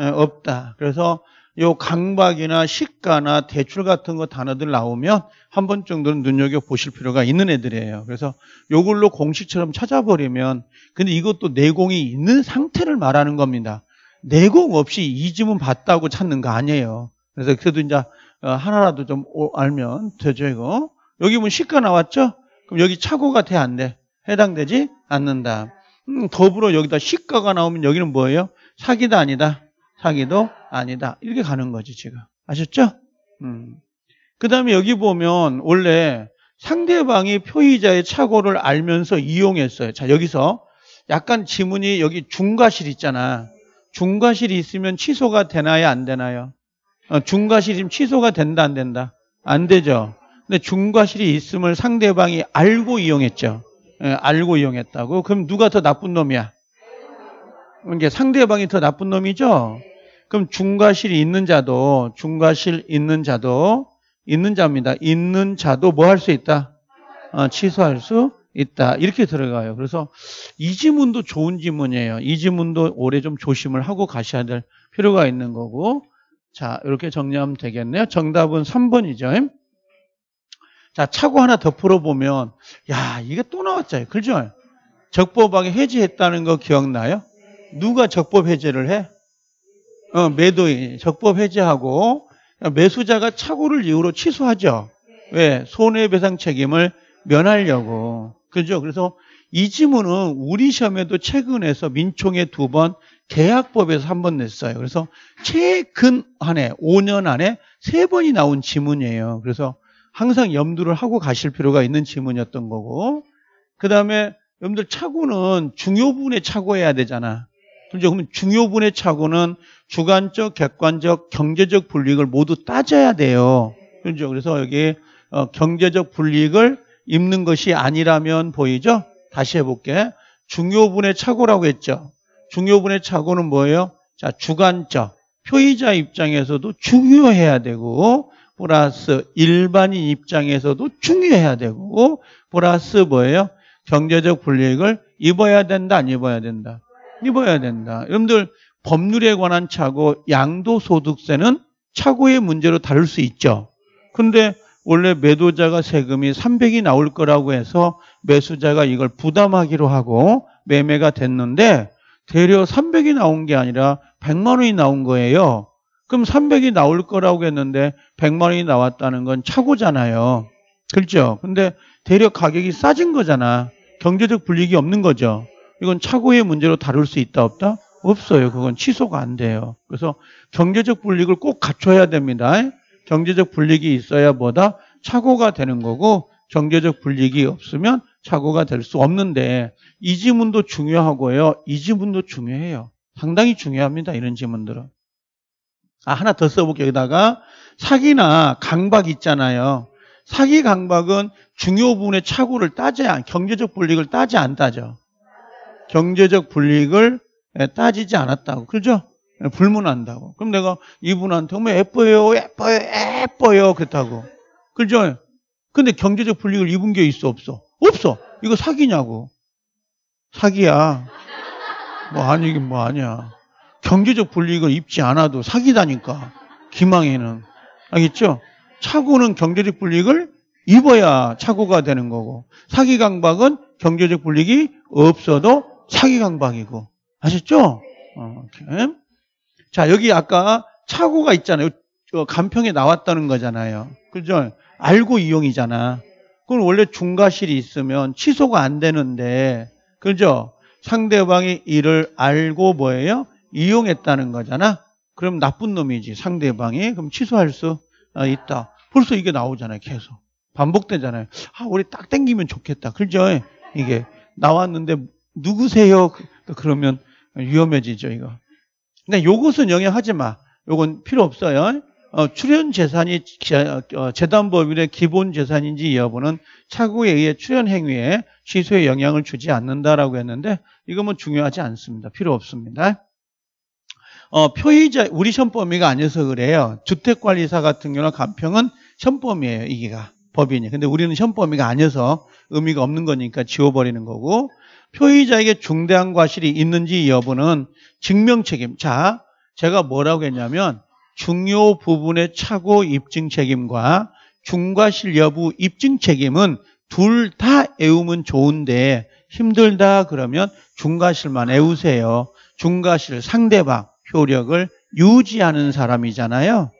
네, 없다. 그래서 요 강박이나 시가나 대출 같은 거 단어들 나오면 한 번 정도는 눈여겨 보실 필요가 있는 애들이에요. 그래서 요걸로 공식처럼 찾아버리면 근데 이것도 내공이 있는 상태를 말하는 겁니다. 내공 없이 이 지문 봤다고 찾는 거 아니에요. 그래서 그래도 이제 어, 하나라도 좀 알면 되죠 이거. 여기 보면 뭐 시가 나왔죠? 그럼 여기 착오가 돼 안 돼? 해당되지 않는다. 음, 더불어 여기다 시가가 나오면 여기는 뭐예요? 사기도 아니다. 사기도 아니다. 이렇게 가는 거지, 지금. 아셨죠? 음. 그 다음에 여기 보면 원래 상대방이 표의자의 착오를 알면서 이용했어요. 자, 여기서 약간 지문이 여기 중과실 있잖아. 중과실이 있으면 취소가 되나요? 안 되나요? 어, 중과실이면 취소가 된다? 안 된다? 안 되죠. 근데 중과실이 있음을 상대방이 알고 이용했죠. 예, 알고 이용했다고? 그럼 누가 더 나쁜 놈이야? 이게 상대방이 더 나쁜 놈이죠? 그럼 중과실이 있는 자도, 중과실 있는 자도, 있는 자입니다. 있는 자도 뭐 할 수 있다? 어, 취소할 수 있다. 이렇게 들어가요. 그래서 이 지문도 좋은 지문이에요. 이 지문도 올해 좀 조심을 하고 가셔야 될 필요가 있는 거고. 자, 이렇게 정리하면 되겠네요. 정답은 3번이죠. 자, 차고 하나 더 풀어보면, 야, 이게 또 나왔잖아요. 그죠? 적법하게 해지했다는 거 기억나요? 누가 적법 해제를 해? 어, 매도인. 적법 해제하고, 매수자가 착오를 이유로 취소하죠. 왜? 손해배상 책임을 면하려고. 그죠? 그래서 이 지문은 우리 시험에도 최근에서 민총에 두 번, 계약법에서 한 번 냈어요. 그래서 최근 한 해, 5년 안에 세 번이 나온 지문이에요. 그래서 항상 염두를 하고 가실 필요가 있는 질문이었던 거고 그 다음에 여러분들 차고는 중요분에 차고해야 되잖아. 그렇죠? 그러면 중요분의 차고는 주관적, 객관적, 경제적 불이익을 모두 따져야 돼요. 그렇죠? 그래서 여기 어, 경제적 불이익을 입는 것이 아니라면 보이죠? 다시 해볼게. 중요분의 착오라고 했죠. 중요분의 착오는 뭐예요? 자, 주관적. 표의자 입장에서도 중요해야 되고, 플러스 일반인 입장에서도 중요해야 되고 플러스 뭐예요? 경제적 불이익을 입어야 된다 안 입어야 된다? 입어야 된다. 여러분들 법률에 관한 차고 양도소득세는 차고의 문제로 다룰 수 있죠. 근데 원래 매도자가 세금이 300이 나올 거라고 해서 매수자가 이걸 부담하기로 하고 매매가 됐는데 대려 300이 나온 게 아니라 100만 원이 나온 거예요. 그럼 300이 나올 거라고 했는데 100만 원이 나왔다는 건 착오잖아요. 그렇죠? 근데 대략 가격이 싸진 거잖아. 경제적 불이익이 없는 거죠. 이건 착오의 문제로 다룰 수 있다 없다? 없어요. 그건 취소가 안 돼요. 그래서 경제적 불이익을 꼭 갖춰야 됩니다. 경제적 불이익이 있어야 뭐다? 착오가 되는 거고 경제적 불이익이 없으면 착오가 될 수 없는데 이 지문도 중요하고요. 이 지문도 중요해요. 상당히 중요합니다. 이런 지문들은. 아, 하나 더 써볼게요. 여기다가 사기나 강박 있잖아요. 사기 강박은 중요 부분의 착오를 따지 않, 경제적 불이익을 따지 않다죠. 경제적 불이익을 예, 따지지 않았다고. 그죠? 예, 불문한다고. 그럼 내가 이분한테 어머 뭐 예뻐요, 예뻐요, 예뻐요 그랬다고. 그죠? 근데 경제적 불이익을 입은 게 있어 없어? 없어. 이거 사기냐고. 사기야. 뭐 아니긴 뭐 아니야. 경제적 불이익을 입지 않아도 사기다니까. 기망에는. 알겠죠? 차고는 경제적 불이익을 입어야 차고가 되는 거고 사기 강박은 경제적 불이익이 없어도 사기 강박이고 아셨죠? 오케이. 자 여기 아까 차고가 있잖아요. 간평에 나왔다는 거잖아요. 그죠? 알고 이용이잖아. 그럼 원래 중과실이 있으면 취소가 안 되는데 그죠? 상대방이 이를 알고 뭐예요? 이용했다는 거잖아. 그럼 나쁜 놈이지 상대방이 그럼 취소할 수 아, 있다. 벌써 이게 나오잖아요. 계속 반복되잖아요. 아 우리 딱 땡기면 좋겠다. 그죠? 이게 나왔는데 누구세요? 그, 그러면 위험해지죠 이거. 근데 요것은 영향하지 마. 요건 필요 없어요. 어, 출연 재산이 어, 재단법인의 기본 재산인지 여부는 차고에 의해 출연 행위에 취소에 영향을 주지 않는다라고 했는데 이거뭐 중요하지 않습니다. 필요 없습니다. 어, 표의자 우리 현범위가 아니어서 그래요. 주택관리사 같은 경우는 간평은 현범위예요. 이게가 법인이. 근데 우리는 현범위가 아니어서 의미가 없는 거니까 지워버리는 거고 표의자에게 중대한 과실이 있는지 여부는 증명 책임. 자, 제가 뭐라고 했냐면 중요 부분의 착오 입증 책임과 중과실 여부 입증 책임은 둘 다 애우면 좋은데 힘들다 그러면 중과실만 애우세요. 중과실 상대방 효력을 유지하는 사람이잖아요.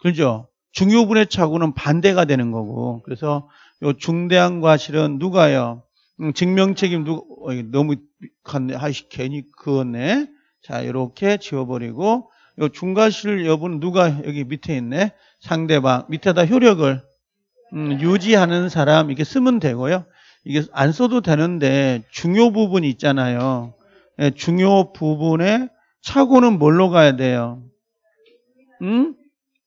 그죠? 중요분의차고는 반대가 되는 거고. 그래서 요 중대한 과실은 누가요? 음, 증명책임 누가 어, 너무 갔네. 하시 괜히 그었네. 자, 이렇게 지워버리고 요 중과실 여부는 누가 여기 밑에 있네. 상대방 밑에다 효력을 음, 유지하는 사람 이렇게 쓰면 되고요. 이게 안 써도 되는데 중요 부분이 있잖아요. 예, 중요 부분에 차고는 뭘로 가야 돼요? 응?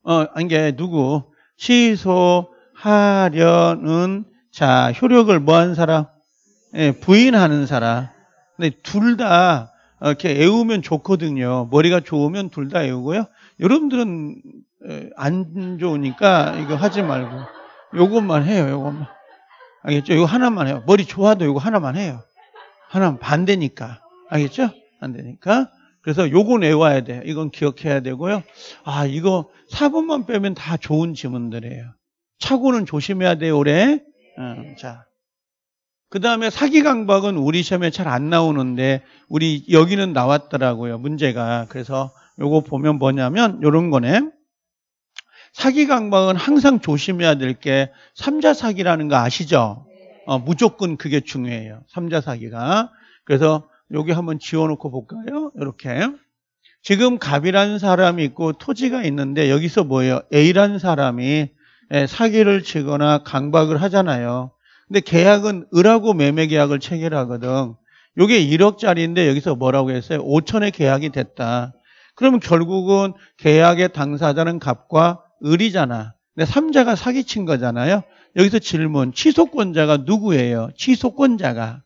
어, 이게 누구? 취소하려는 자, 효력을 뭐한 사람? 예, 부인하는 사람. 근데 둘다 어, 이렇게 애우면 좋거든요. 머리가 좋으면 둘 다 애우고요. 여러분들은 안 좋으니까 이거 하지 말고 요것만 해요. 요것만. 알겠죠? 이거 하나만 해요. 머리 좋아도 이거 하나만 해요. 하나만 반대니까. 알겠죠? 안 되니까. 그래서 요건 외워야 돼. 이건 기억해야 되고요. 아, 이거 4번만 빼면 다 좋은 지문들이에요. 차고는 조심해야 돼요, 올해. 음, 자. 그 다음에 사기 강박은 우리 시험에 잘 안 나오는데, 우리 여기는 나왔더라고요, 문제가. 그래서 요거 보면 뭐냐면, 요런 거네. 사기 강박은 항상 조심해야 될 게, 삼자 사기라는 거 아시죠? 어, 무조건 그게 중요해요. 삼자 사기가. 그래서 여기 한번 지워놓고 볼까요? 이렇게 지금 갑이라는 사람이 있고 토지가 있는데 여기서 뭐예요? A라는 사람이 예, 사기를 치거나 강박을 하잖아요. 근데 계약은 을하고 매매 계약을 체결하거든. 이게 1억짜리인데 여기서 뭐라고 했어요? 5천의 계약이 됐다. 그러면 결국은 계약의 당사자는 갑과 을이잖아. 근데 3자가 사기친 거잖아요. 여기서 질문. 취소권자가 누구예요? 취소권자가.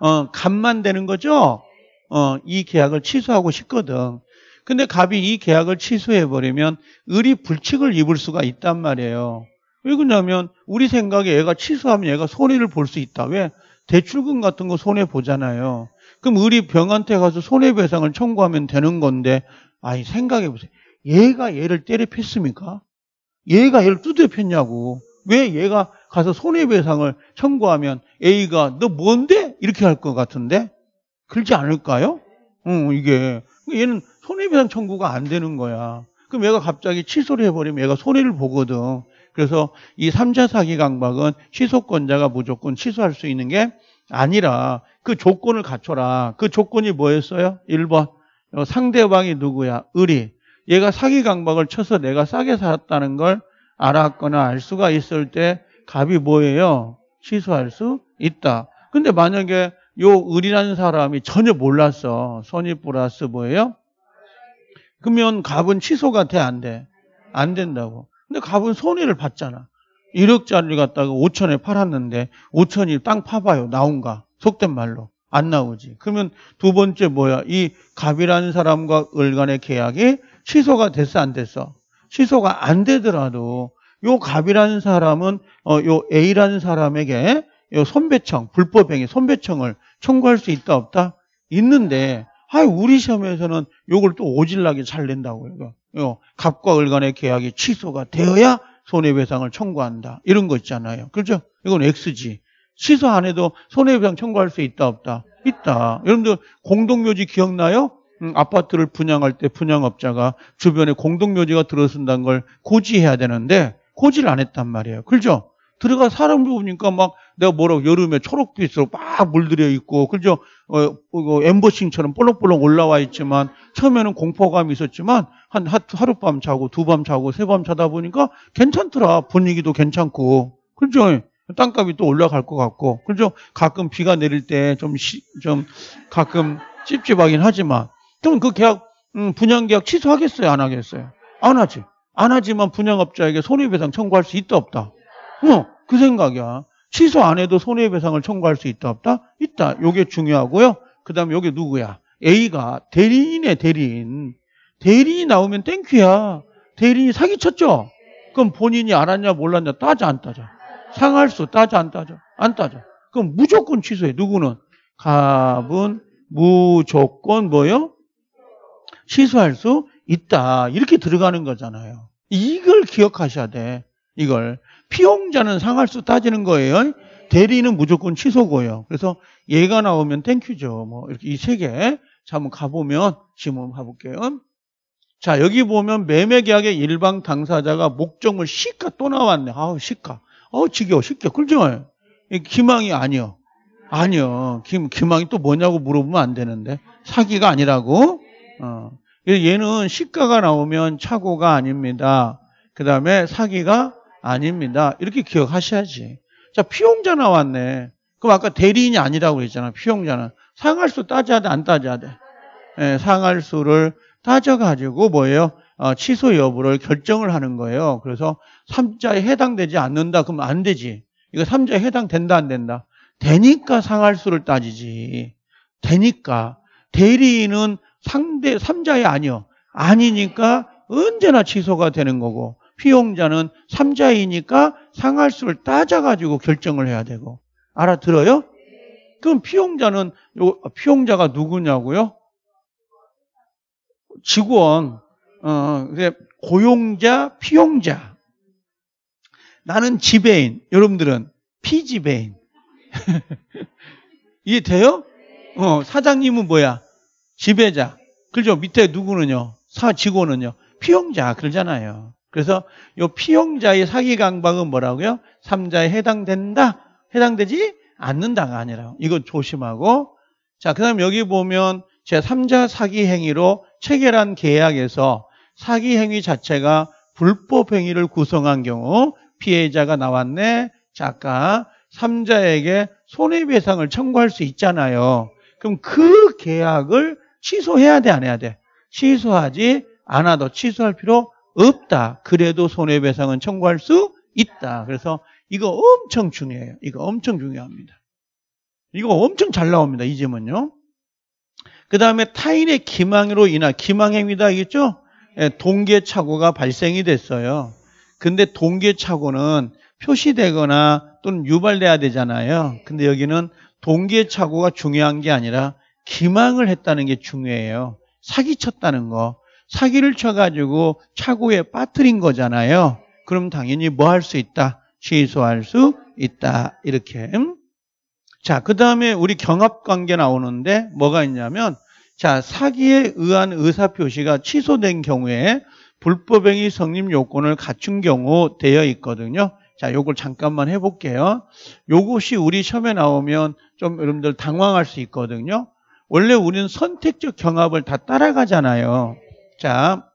어, 값만 되는 거죠? 어, 이 계약을 취소하고 싶거든. 근데 갑이 이 계약을 취소해버리면 을이 불칙을 입을 수가 있단 말이에요. 왜 그러냐면 우리 생각에 얘가 취소하면 얘가 손해를 볼 수 있다. 왜? 대출금 같은 거 손해 보잖아요. 그럼 을이 병한테 가서 손해배상을 청구하면 되는 건데 아니 생각해보세요. 얘가 얘를 때려팼습니까? 얘가 얘를 두드려팼냐고. 왜 얘가 가서 손해배상을 청구하면 A가 너 뭔데? 이렇게 할 것 같은데 그렇지 않을까요? 응, 어, 이게 그러니까 얘는 손해배상 청구가 안 되는 거야. 그럼 얘가 갑자기 취소를 해버리면 얘가 손해를 보거든. 그래서 이 3자 사기 강박은 취소권자가 무조건 취소할 수 있는 게 아니라 그 조건을 갖춰라. 그 조건이 뭐였어요? 1번. 어, 상대방이 누구야? 을이. 얘가 사기 강박을 쳐서 내가 싸게 살았다는 걸 알았거나 알 수가 있을 때 갑이 뭐예요? 취소할 수 있다. 근데 만약에 요 을이라는 사람이 전혀 몰랐어. 손이 플러스 뭐예요? 그러면 갑은 취소가 돼, 안 돼? 안 된다고. 근데 갑은 손해를 봤잖아. 1억짜리 갖다가 5천에 팔았는데 5천이 땅 파봐요. 나온가? 속된 말로. 안 나오지. 그러면 두 번째 뭐야? 이 갑이라는 사람과 을 간의 계약이 취소가 됐어, 안 됐어? 취소가 안 되더라도 요 갑이라는 사람은 어, 요 A라는 사람에게 요 손배청, 불법행위, 손배청을 청구할 수 있다 없다? 있는데, 아 우리 시험에서는 이걸또 오질나게 잘 낸다고요. 요 갑과 을 간의 계약이 취소가 되어야 손해배상을 청구한다. 이런 거 있잖아요. 그렇죠? 이건 X지. 취소 안 해도 손해배상 청구할 수 있다 없다? 있다. 여러분들 공동묘지 기억나요? 음, 아파트를 분양할 때 분양업자가 주변에 공동묘지가 들어선다는 걸 고지해야 되는데 고지를 안 했단 말이에요. 그렇죠? 들어가 사람 보니까 막 내가 뭐라고 여름에 초록빛으로 막 물들여 있고 그죠? 어, 어, 엠버싱처럼 볼록볼록 올라와 있지만 처음에는 공포감이 있었지만 한 하, 하룻밤 자고 두 밤 자고 세 밤 자다 보니까 괜찮더라 분위기도 괜찮고 그죠? 땅값이 또 올라갈 것 같고 그죠? 가끔 비가 내릴 때좀좀 좀 가끔 찝찝하긴 하지만 그럼 그 계약 음, 분양 계약 취소하겠어요? 안 하겠어요? 안 하지. 안 하지만 분양업자에게 손해배상 청구할 수 있다 없다. 어, 그 생각이야. 취소 안 해도 손해배상을 청구할 수 있다 없다? 있다. 요게 중요하고요. 그 다음에 요게 누구야? A가 대리인의 대리인. 대리인이 나오면 땡큐야. 대리인이 사기쳤죠? 그럼 본인이 알았냐 몰랐냐 따져 안 따져. 상할수 따져 안 따져. 안 따져. 그럼 무조건 취소해. 누구는? 갑은 무조건 뭐요? 취소할 수 있다. 이렇게 들어가는 거잖아요. 이걸 기억하셔야 돼. 이걸. 피용자는 상할수 따지는 거예요. 대리는 무조건 취소고요. 그래서 얘가 나오면 땡큐죠. 뭐 이렇게 이세 개. 자, 한번 가보면 지문 한번 가볼게요. 자, 여기 보면 매매계약의 일방 당사자가 목적물 시가 또 나왔네. 아우, 시가. 어우, 지겨워, 시겨. 그죠? 기망이 아니요. 아니요. 기망이 또 뭐냐고 물어보면 안 되는데. 사기가 아니라고. 어. 얘는 시가가 나오면 착오가 아닙니다. 그 다음에 사기가 아닙니다. 이렇게 기억하셔야지. 자, 피용자 나왔네. 그럼 아까 대리인이 아니라고 했잖아. 피용자는. 상할수 따져야 돼, 안 따져야 돼? 예, 상할수를 따져가지고 뭐예요? 어, 취소 여부를 결정을 하는 거예요. 그래서 3자에 해당되지 않는다. 그러면 안 되지. 이거 3자에 해당된다, 안 된다? 되니까 상할수를 따지지. 되니까. 대리인은 상대, 3자에 아니요. 아니니까 언제나 취소가 되는 거고, 피용자는 삼자이니까 상할수를 따져가지고 결정을 해야 되고. 알아들어요? 그럼 피용자는, 요, 피용자가 누구냐고요? 직원, 어, 고용자, 피용자. 나는 지배인, 여러분들은 피지배인. 이해돼요? 어, 사장님은 뭐야? 지배자. 그죠? 밑에 누구는요? 사, 직원은요? 피용자. 그러잖아요. 그래서 이 피용자의 사기 강박은 뭐라고요? 3자에 해당된다. 해당되지 않는다가 아니라 이건 조심하고 자, 그다음 여기 보면 제3자 사기 행위로 체결한 계약에서 사기 행위 자체가 불법 행위를 구성한 경우 피해자가 나왔네. 자, 아까 3자에게 손해배상을 청구할 수 있잖아요. 그럼 그 계약을 취소해야 돼, 안 해야 돼? 취소하지 않아도 취소할 필요 없다. 그래도 손해배상은 청구할 수 있다. 그래서 이거 엄청 중요해요. 이거 엄청 중요합니다. 이거 엄청 잘 나옵니다. 이 점은요. 그 다음에 타인의 기망으로 인한 기망행위다 알겠죠? 예, 동계착오가 발생이 됐어요. 근데 동계착오는 표시되거나 또는 유발돼야 되잖아요. 근데 여기는 동계착오가 중요한 게 아니라 기망을 했다는 게 중요해요. 사기쳤다는 거. 사기를 쳐가지고 차고에 빠뜨린 거잖아요. 그럼 당연히 뭐 할 수 있다? 취소할 수 있다. 이렇게. 음? 자, 그 다음에 우리 경합 관계 나오는데 뭐가 있냐면, 자, 사기에 의한 의사표시가 취소된 경우에 불법행위 성립 요건을 갖춘 경우 되어 있거든요. 자, 요걸 잠깐만 해볼게요. 요것이 우리 시험에 나오면 좀 여러분들 당황할 수 있거든요. 원래 우리는 선택적 경합을 다 따라가잖아요. 자,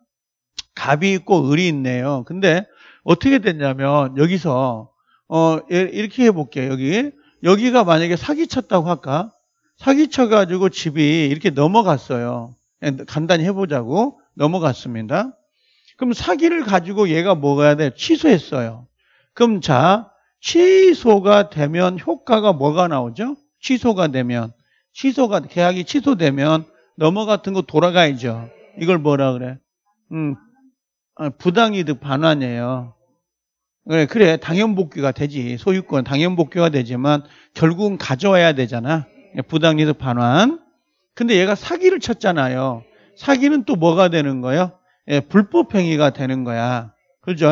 갑이 있고 을이 있네요. 근데 어떻게 됐냐면 여기서 어 예, 이렇게 해볼게요. 여기 여기가 만약에 사기쳤다고 할까? 사기쳐가지고 집이 이렇게 넘어갔어요. 예, 간단히 해보자고 넘어갔습니다. 그럼 사기를 가지고 얘가 뭐가 돼? 취소했어요. 그럼 자 취소가 되면 효과가 뭐가 나오죠? 취소가 되면 취소가 계약이 취소되면 넘어 갔던거 돌아가야죠. 이걸 뭐라 그래? 음, 아, 부당이득 반환이에요. 그래, 그래. 당연복귀가 되지. 소유권 당연복귀가 되지만 결국은 가져와야 되잖아. 부당이득 반환. 근데 얘가 사기를 쳤잖아요. 사기는 또 뭐가 되는 거예요? 예, 불법행위가 되는 거야. 그죠?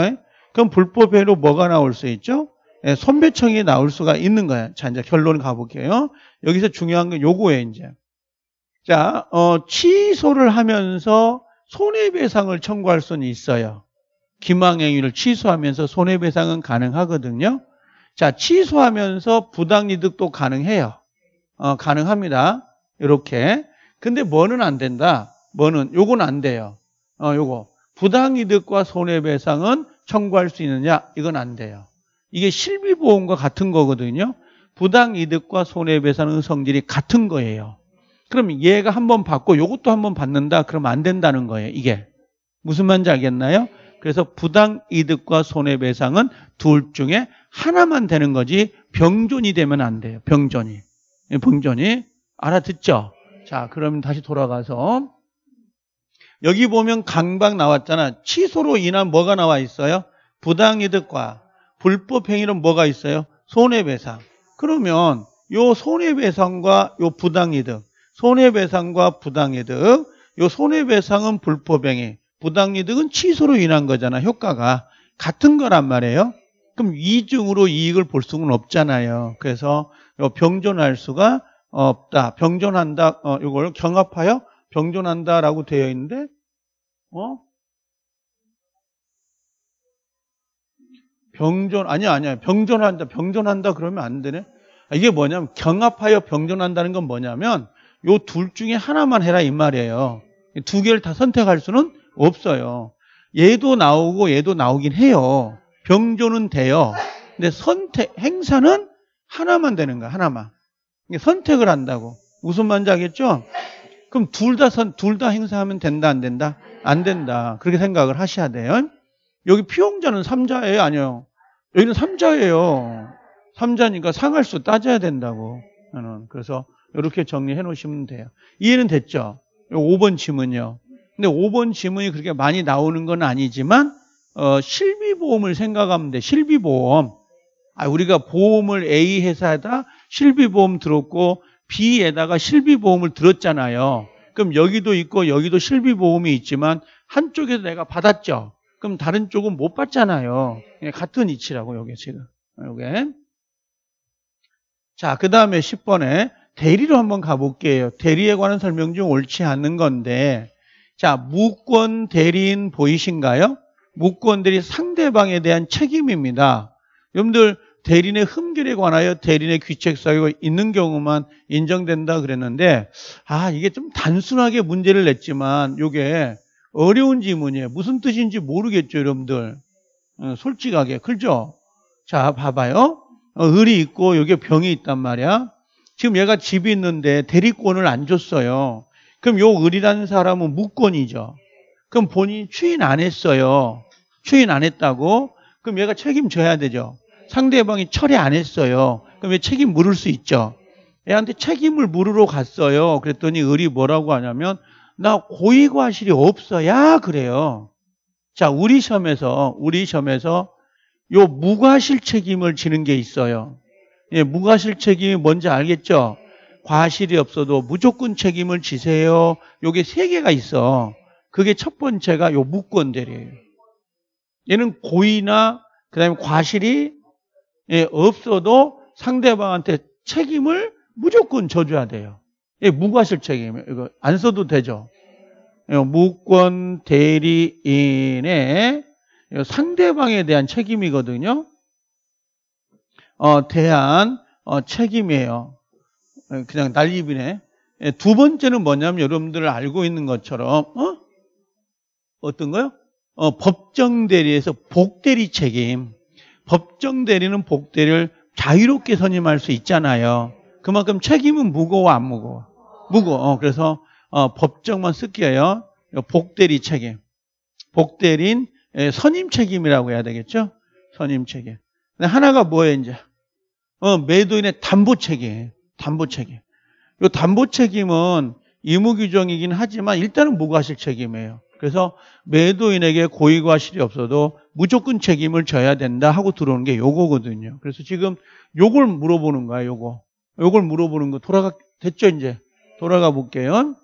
그럼 불법행위로 뭐가 나올 수 있죠? 예, 선배청이 나올 수가 있는 거야. 자, 이제 결론 가볼게요. 여기서 중요한 건 요거예요, 이제. 자, 어, 취소를 하면서 손해배상을 청구할 수는 있어요. 기망행위를 취소하면서 손해배상은 가능하거든요. 자, 취소하면서 부당이득도 가능해요. 어, 가능합니다. 이렇게. 근데 뭐는 안 된다. 뭐는 요건 안 돼요. 어, 요거 부당이득과 손해배상은 청구할 수 있느냐? 이건 안 돼요. 이게 실비보험과 같은 거거든요. 부당이득과 손해배상은 성질이 같은 거예요. 그럼 얘가 한 번 받고 요것도 한 번 받는다? 그럼 안 된다는 거예요, 이게. 무슨 말인지 알겠나요? 그래서 부당 이득과 손해배상은 둘 중에 하나만 되는 거지 병존이 되면 안 돼요. 병존이. 예, 병존이. 알아듣죠? 자, 그러면 다시 돌아가서 여기 보면 강박 나왔잖아. 취소로 인한 뭐가 나와 있어요? 부당 이득과 불법 행위는 뭐가 있어요? 손해배상. 그러면 요 손해배상과 요 부당 이득 손해배상과 부당이득 요 손해배상은 불법행위 부당이득은 취소로 인한 거잖아 효과가 같은 거란 말이에요 그럼 이중으로 이익을 볼 수는 없잖아요 그래서 병존할 수가 없다 병존한다 어, 이걸 경합하여 병존한다라고 되어 있는데 어? 병존 아니야 아니야 병존한다 병존한다 그러면 안 되네 아, 이게 뭐냐면 경합하여 병존한다는 건 뭐냐면 요둘 중에 하나만 해라 이 말이에요. 두 개를 다 선택할 수는 없어요. 얘도 나오고 얘도 나오긴 해요. 병조는 돼요. 근데 선택 행사는 하나만 되는 거야. 하나만. 선택을 한다고. 무슨 말인지 알겠죠? 그럼 둘다 선, 둘 다 행사하면 된다, 안 된다? 안 된다. 그렇게 생각을 하셔야 돼요. 여기 피용자는 삼자예요? 아니요. 여기는 삼자예요. 삼자니까 상할수 따져야 된다고. 그래서 이렇게 정리해 놓으시면 돼요. 이해는 됐죠? 5번 지문이요. 근데 5번 지문이 그렇게 많이 나오는 건 아니지만 어, 실비보험을 생각하면 돼. 실비보험. 아, 우리가 보험을 A 회사에다 실비보험 들었고 B에다가 실비보험을 들었잖아요. 그럼 여기도 있고 여기도 실비보험이 있지만 한쪽에서 내가 받았죠. 그럼 다른 쪽은 못 받잖아요. 예, 같은 이치라고 여기 지금. 요게. 자, 그 다음에 10번에 대리로 한번 가볼게요. 대리에 관한 설명 중 옳지 않은 건데, 자, 무권 대리인 보이신가요? 무권 대리 상대방에 대한 책임입니다. 여러분들, 대리인의 흠결에 관하여 대리인의 귀책 사유가 있는 경우만 인정된다 그랬는데, 아, 이게 좀 단순하게 문제를 냈지만, 이게 어려운 지문이에요. 무슨 뜻인지 모르겠죠, 여러분들. 어, 솔직하게. 그죠? 자, 봐봐요. 어, 을이 있고, 여기에 병이 있단 말이야. 지금 얘가 집이 있는데 대리권을 안 줬어요. 그럼 요 을이라는 사람은 무권이죠. 그럼 본인이 추인 안 했어요. 추인 안 했다고? 그럼 얘가 책임져야 되죠. 상대방이 철리안 했어요. 그럼 얘 책임 물을 수 있죠. 애한테 책임을 물으러 갔어요. 그랬더니 을이 뭐라고 하냐면 나 고의과실이 없어야 그래요. 자, 우리 시험에서 우리 시험에서 요 무과실 책임을 지는 게 있어요. 예, 무과 실책임이 뭔지 알겠죠? 과실이 없어도 무조건 책임을 지세요. 요게 세 개가 있어. 그게 첫 번째가 요 무권대리예요. 얘는 고의나 그다음에 과실이 예, 없어도 상대방한테 책임을 무조건 져줘야 돼요. 예, 무과실 책임이에요. 이거 안 써도 되죠. 예, 무권 대리인의 상대방에 대한 책임이거든요. 어, 대한 어, 책임이에요. 예, 그냥 난리비네. 예, 두 번째는 뭐냐면 여러분들 알고 있는 것처럼 어? 어떤 거요? 어, 법정 대리에서 복대리 책임. 법정 대리는 복대리를 자유롭게 선임할 수 있잖아요. 그만큼 책임은 무거워 안 무거워? 무거워. 어, 그래서 어, 법정만 쓸게요. 복대리 책임. 복대린 예, 선임 책임이라고 해야 되겠죠? 선임 책임. 근데 하나가 뭐예요, 이제? 어, 매도인의 담보 책임, 담보 책임. 이 담보 책임은 의무 규정이긴 하지만 일단은 무과실 책임이에요. 그래서 매도인에게 고의과실이 없어도 무조건 책임을 져야 된다 하고 들어오는 게 요거거든요. 그래서 지금 요걸 물어보는 거야, 요거. 요걸 물어보는 거 돌아가 됐죠, 이제. 돌아가 볼게요.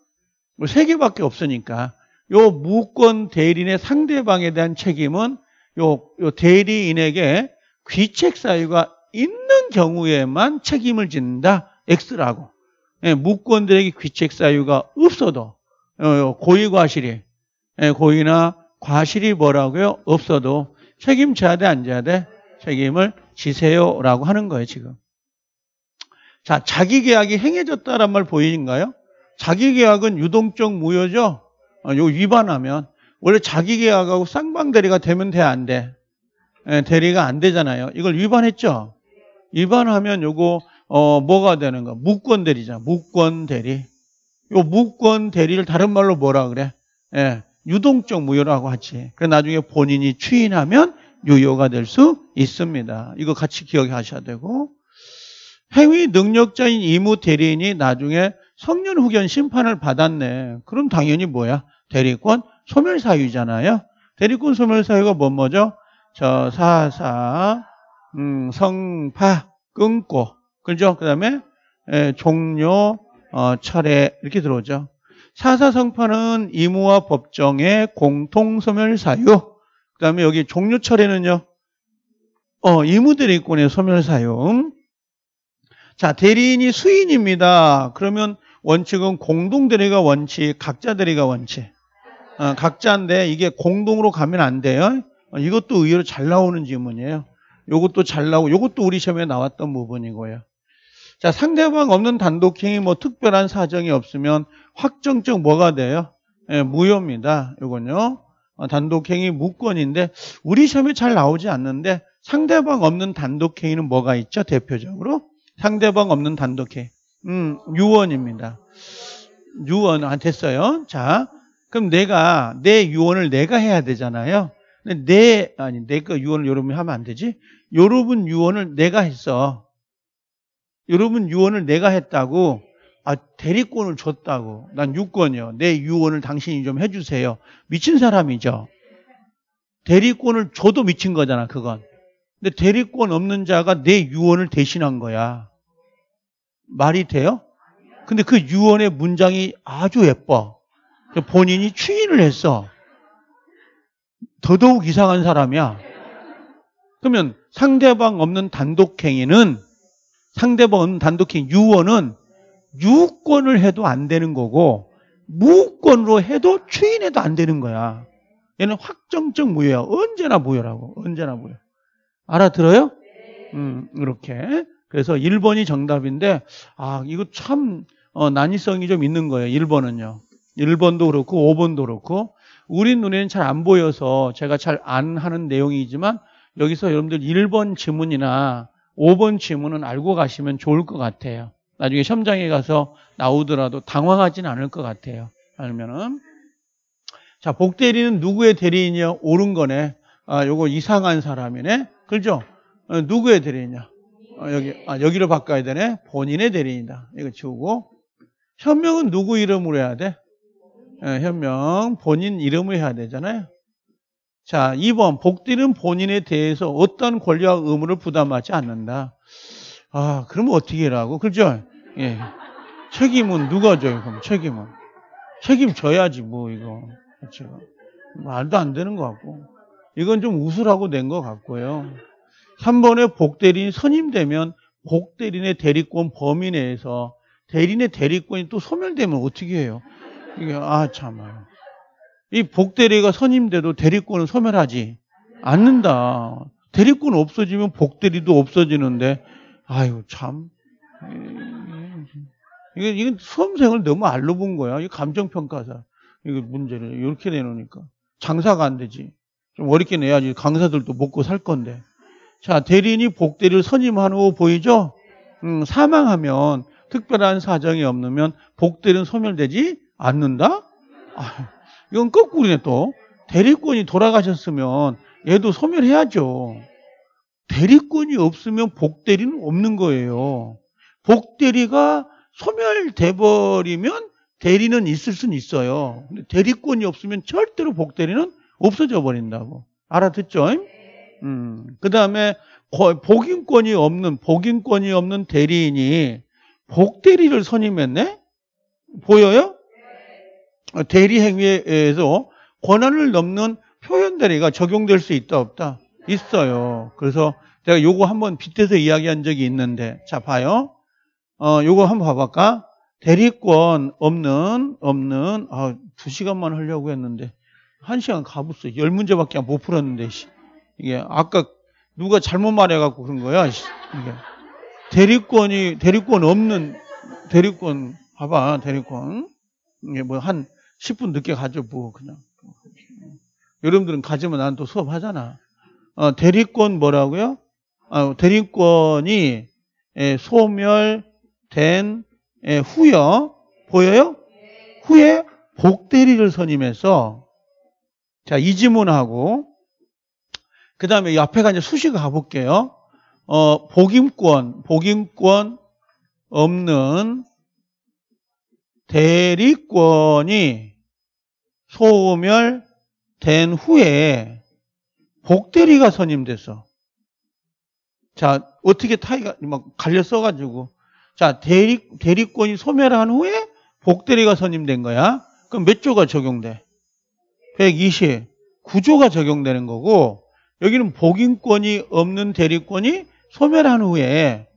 뭐 세 개밖에 없으니까 요 무권 대리인의 상대방에 대한 책임은 요, 요 대리인에게 귀책 사유가 있는 경우에만 책임을 진다. X라고. 예, 무권들에게 귀책 사유가 없어도 어, 고의 과실이 예, 고의나 과실이 뭐라고요? 없어도 책임져야 돼, 안 져야 돼? 책임을 지세요라고 하는 거예요, 지금. 자, 자기 계약이 행해졌다란 말 보이는가요? 자기 계약은 유동적 무효죠. 이거 어, 위반하면 원래 자기 계약하고 쌍방 대리가 되면 돼, 안 돼? 예, 대리가 안 되잖아요. 이걸 위반했죠. 일반하면 요거 어 뭐가 되는가? 무권 대리잖아. 무권 대리. 요 무권 대리를 다른 말로 뭐라 그래? 예. 유동적 무효라고 하지. 그래 나중에 본인이 추인하면 유효가 될 수 있습니다. 이거 같이 기억하셔야 되고 행위 능력자인 이무 대리인이 나중에 성년 후견 심판을 받았네. 그럼 당연히 뭐야? 대리권 소멸 사유잖아요. 대리권 소멸 사유가 뭐뭐죠? 저 사사 음, 성파 끊고 그죠? 그 다음에 예, 종료 어, 차례 이렇게 들어오죠. 사사성파는 이무와 법정의 공통소멸 사유 그 다음에 여기 종료 철례는요 어, 의무대리권의 소멸 사유 자, 대리인이 수인입니다. 그러면 원칙은 공동대리가 원칙, 각자 대리가 원칙. 어, 각자인데 이게 공동으로 가면 안 돼요. 어, 이것도 의외로 잘 나오는 질문이에요. 요것도 잘 나오고 요것도 우리 시험에 나왔던 부분이고요. 자, 상대방 없는 단독행위 뭐 특별한 사정이 없으면 확정적 뭐가 돼요? 예, 무효입니다. 요건요. 어, 단독행위 무권인데 우리 시험에 잘 나오지 않는데 상대방 없는 단독행위는 뭐가 있죠? 대표적으로 상대방 없는 단독행위. 음, 유언입니다. 유언 안 아, 됐어요. 자, 그럼 내가 내 유언을 내가 해야 되잖아요. 근데 내 아니 내가 유언을 여러분이 하면 안 되지. 여러분 유언을 내가 했어. 여러분 유언을 내가 했다고 아, 대리권을 줬다고. 난 유권이요. 내 유언을 당신이 좀 해주세요. 미친 사람이죠. 대리권을 줘도 미친 거잖아, 그건. 근데 대리권 없는 자가 내 유언을 대신한 거야. 말이 돼요? 근데 그 유언의 문장이 아주 예뻐. 본인이 추인을 했어. 더더욱 이상한 사람이야. 그러면 상대방 없는 단독행위는 상대방 없는 단독행위 유언은 유권을 해도 안 되는 거고 무권으로 해도 추인해도 안 되는 거야. 얘는 확정적 무효야. 언제나 무효라고. 언제나 무효. 알아들어요? 음, 이렇게. 그래서 1번이 정답인데 아, 이거 참 어, 난이성이 좀 있는 거예요. 1번은요. 1번도 그렇고 5번도 그렇고 우리 눈에는 잘 안 보여서 제가 잘 안 하는 내용이지만 여기서 여러분들 1번 지문이나 5번 지문은 알고 가시면 좋을 것 같아요. 나중에 시험장에 가서 나오더라도 당황하진 않을 것 같아요. 아니면은 자, 복 대리는 누구의 대리이냐? 인 옳은 거네. 아, 요거 이상한 사람이네. 그죠? 어, 누구의 대리이냐? 인 어, 여기, 아, 여기를 바꿔야 되네. 본인의 대리이다. 인 이거 지우고. 현명은 누구 이름으로 해야 돼? 예, 현명, 본인 이름으로 해야 되잖아요. 자, 2번 복들는 본인에 대해서 어떤 권리와 의무를 부담하지 않는다. 아, 그러면 어떻게 하라고? 그죠? 예. 책임은 누가 져요? 그럼 책임은 책임 져야지 뭐 이거 그렇죠? 말도 안 되는 것 같고 이건 좀 우스라고 낸 것 같고요. 3번에 복대리인 선임되면 복대리인의 대리권 범위 내에서 대리인의 대리권이 또 소멸되면 어떻게 해요? 이게 아 참아요. 이 복대리가 선임돼도 대리권은 소멸하지 않는다. 대리권 없어지면 복대리도 없어지는데, 아유, 참. 이게, 이건 수험생을 너무 알로 본 거야. 이 감정평가사. 이거 문제를 이렇게 내놓으니까. 장사가 안 되지. 좀 어렵게 내야지. 강사들도 먹고 살 건데. 자, 대리인이 복대리를 선임한 후 보이죠? 음, 사망하면 특별한 사정이 없으면 복대리는 소멸되지 않는다? 아유. 이건 거꾸로네 또. 대리권이 돌아가셨으면 얘도 소멸해야죠. 대리권이 없으면 복대리는 없는 거예요. 복대리가 소멸돼버리면 대리는 있을 수는 있어요. 근데 대리권이 없으면 절대로 복대리는 없어져 버린다고. 알아듣죠? 음. 그 다음에 복인권이 없는, 복인권이 없는 대리인이 복대리를 선임했네? 보여요? 어, 대리 행위에서 권한을 넘는 표현 대리가 적용될 수 있다 없다 있어요. 그래서 제가 요거 한번 빗대서 이야기한 적이 있는데 자 봐요. 어 요거 한번 봐볼까? 대리권 없는 없는 아, 두 시간만 하려고 했는데 한 시간 가봤어. 열 문제밖에 못 풀었는데 씨. 이게 아까 누가 잘못 말해갖고 그런 거야. 씨. 이게 대리권이 대리권 없는 대리권 봐봐 대리권 이게 뭐한 10분 늦게 가죠, 뭐, 그냥. 여러분들은 가지면 난 또 수업하잖아. 어, 대리권 뭐라고요? 아, 대리권이 에, 예, 소멸된 에, 예, 후여 보여요? 후에 복대리를 선임해서 자, 이 지문하고 그 다음에 옆에가 이제 수식 을 가볼게요. 어, 복임권, 복임권 없는 대리권이 소멸된 후에 복대리가 선임돼서 자 어떻게 타이가 막 갈려 써가지고 자 대리 대리권이 소멸한 후에 복대리가 선임된 거야. 그럼 몇 조가 적용돼? 120 9조가 적용되는 거고 여기는 복인권이 없는 대리권이 소멸한 후에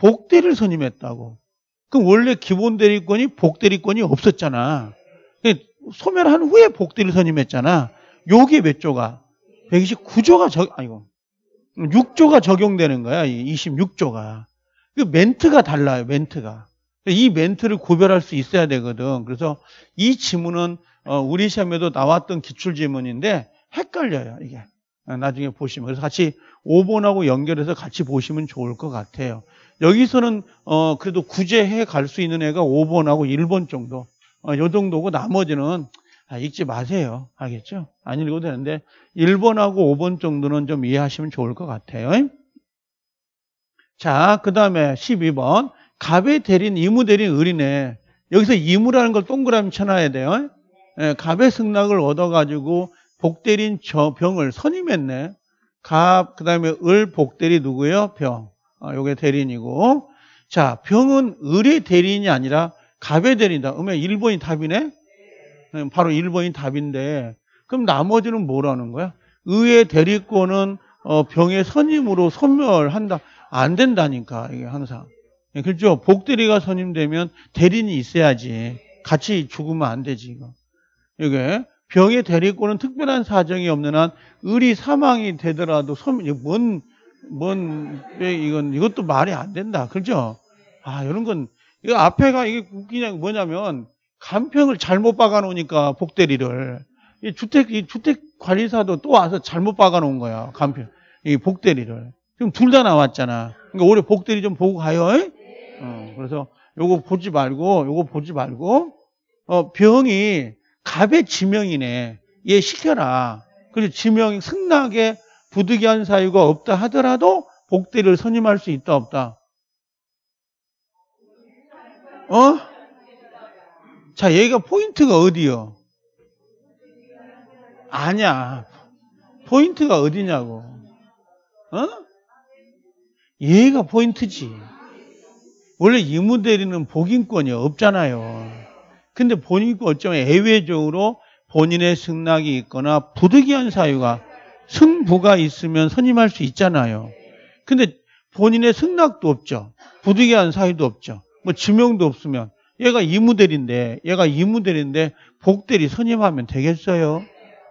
복대를 선임했다고. 그 원래 기본 대리권이 복 대리권이 없었잖아. 그 소멸한 후에 복대를 선임했잖아. 요게 몇 조가? 129조가 적, 아이고. 6조가 적용되는 거야. 26조가. 그 멘트가 달라요. 멘트가. 이 멘트를 구별할 수 있어야 되거든. 그래서 이 지문은 어, 우리 시험에도 나왔던 기출 지문인데 헷갈려요. 이게. 나중에 보시면. 그래서 같이 5번하고 연결해서 같이 보시면 좋을 것 같아요. 여기서는 어 그래도 구제해 갈 수 있는 애가 5번하고 1번 정도 어, 요 정도고 나머지는 아, 읽지 마세요. 알겠죠? 안 읽어도 되는데 1번하고 5번 정도는 좀 이해하시면 좋을 것 같아요. 자, 그 다음에 12번 갑에 대린 이무 대린 을이네. 여기서 이무라는 걸 동그라미 쳐놔야 돼요. 예, 갑의 승낙을 얻어가지고 복 대린 저 병을 선임했네. 갑, 그 다음에 을, 복 대리 누구예요? 병. 어, 요게 대리인이고. 자, 병은 을의 대리인이 아니라 갑의 대리인이다. 그러면 1번이 답이네? 네, 바로 1번이 답인데. 그럼 나머지는 뭐라는 거야? 의의 대리권은 어, 병의 선임으로 소멸한다. 안 된다니까, 이게 항상. 예, 그렇죠? 복대리가 선임되면 대리인이 있어야지. 같이 죽으면 안 되지, 이거. 이게 병의 대리권은 특별한 사정이 없는 한 을이 사망이 되더라도 소멸, 뭔뭔 이건 이것도 말이 안 된다. 그죠? 아 이런 건 이거 앞에가 이게 그냥 뭐냐면 간평을 잘못 박아놓으니까 복대리를 이 주택 이 주택 관리사도 또 와서 잘못 박아놓은 거야 간평 이 복대리를 지금 둘 다 나왔잖아. 그러니까 올해 복대리 좀 보고 가요. 어, 그래서 요거 보지 말고 요거 보지 말고 어, 병이 갑의 지명이네. 얘 시켜라. 그래고 지명이 승낙에 부득이한 사유가 없다 하더라도 복대를 선임할 수 있다 없다. 어? 자, 여기가 포인트가 어디요? 아니야. 포인트가 어디냐고. 어? 얘가 포인트지. 원래 이무대리는 복인권이 없잖아요. 근데 본인이 어쩌면 애외적으로 본인의 승낙이 있거나 부득이한 사유가 승부가 있으면 선임할 수 있잖아요. 근데 본인의 승낙도 없죠. 부득이한 사유도 없죠. 뭐 지명도 없으면 얘가 이무델인데 얘가 이무델인데 복대리 선임하면 되겠어요?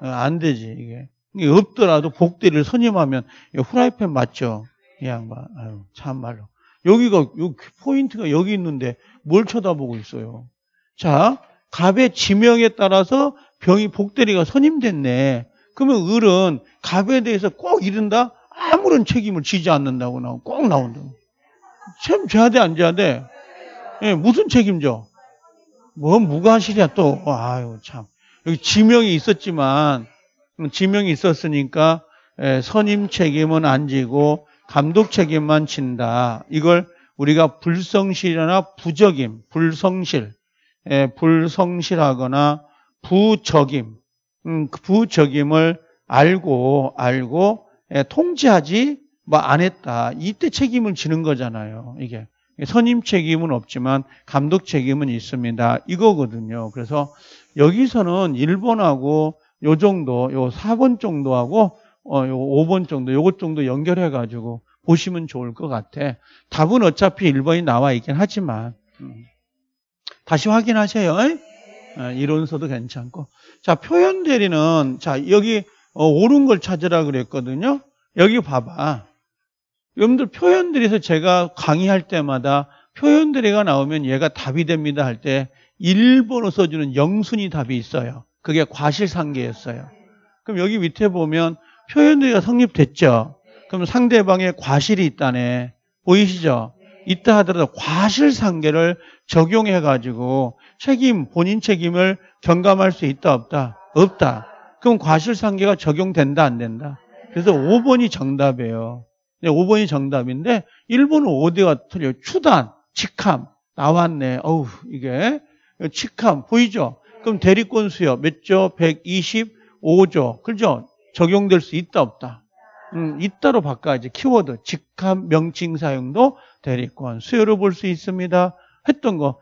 어, 안 되지 이게. 없더라도 복대를 선임하면 후라이팬 맞죠? 이 양반. 아유, 참말로. 여기가 여기 포인트가 여기 있는데 뭘 쳐다보고 있어요. 자, 갑의 지명에 따라서 병이 복대리가 선임됐네. 그러면 을은 갑에 대해서 꼭 이른다? 아무런 책임을 지지 않는다고 나온, 오꼭 나온다. 참 져야 돼, 안 져야 돼? 예, 무슨 책임져? 뭐, 무과실이야, 또. 아유, 참. 여기 지명이 있었지만, 지명이 있었으니까, 예, 선임 책임은 안 지고, 감독 책임만 친다 이걸 우리가 불성실이나 부적임, 불성실, 예, 불성실하거나 부적임, 음, 그 부적임을 알고 알고 예, 통지하지뭐안 했다. 이때 책임을 지는 거잖아요. 이게 선임 책임은 없지만 감독 책임은 있습니다. 이거거든요. 그래서 여기서는 1번하고 요 정도, 요 4번 정도하고 어, 요 5번 정도, 요것 정도 연결해 가지고 보시면 좋을 것 같아. 답은 어차피 1번이 나와 있긴 하지만 음. 다시 확인하세요. 예, 이론서도 괜찮고. 자, 표현 대리는, 자, 여기 어, 옳은 걸 찾으라 그랬거든요. 여기 봐봐. 여러분들 표현 대리에서 제가 강의할 때마다 표현 대리가 나오면 얘가 답이 됩니다 할 때 1번으로 써주는 영순이 답이 있어요. 그게 과실상계였어요. 그럼 여기 밑에 보면 표현 대리가 성립됐죠. 그럼 상대방의 과실이 있다네. 보이시죠? 있다 하더라도 과실상계를 적용해 가지고 책임 본인 책임을 경감할 수 있다 없다 없다 그럼 과실상계가 적용된다 안 된다 그래서 5번이 정답이에요 5번이 정답인데 1번은 어디가 틀려 요 추단 직함 나왔네 어우 이게 직함 보이죠 그럼 대리권 수요 몇 조? 125조 그죠? 적용될 수 있다 없다 음, 있다로 바꿔야지 키워드 직함 명칭 사용도 대리권, 수요로 볼 수 있습니다. 했던 거,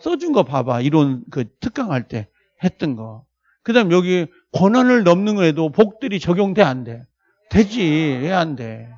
써준 거 봐봐. 이론 그 특강할 때 했던 거. 그 다음 여기 권한을 넘는 거에도 복들이 적용돼 안 돼? 되지. 왜 안 돼?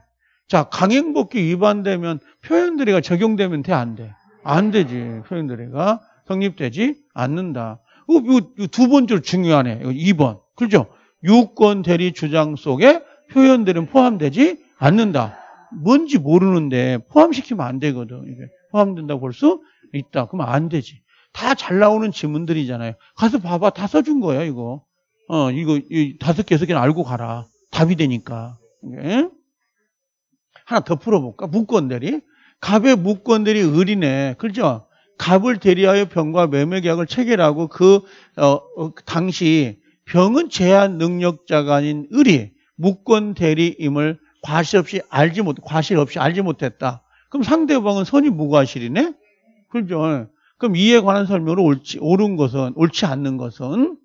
자, 강행복귀 위반되면 표현들이가 적용되면 돼? 안 돼? 안 되지. 표현들이가 성립되지 않는다. 어, 두번 째로 중요하네. 2번. 그렇죠? 유권 대리 주장 속에 표현들은 포함되지 않는다. 뭔지 모르는데 포함시키면 안 되거든. 이게 포함된다고 볼 수 있다. 그럼 안 되지. 다 잘 나오는 지문들이잖아요. 가서 봐봐. 다 써준 거야, 이거. 어, 이거, 이 다섯 개, 여섯 개는 알고 가라. 답이 되니까. 예? 하나 더 풀어볼까? 무권대리. 갑의 무권대리 을이네. 그죠? 갑을 대리하여 병과 매매계약을 체결하고 그, 어, 어, 당시 병은 제한 능력자가 아닌 을이 무권 대리임을 과실 없이 알지 못, 과실 없이 알지 못했다. 그럼 상대방은 선이 무과실이네? 그죠? 예. 그럼 이에 관한 설명으로 옳지, 옳은 것은, 옳지 않는 것은?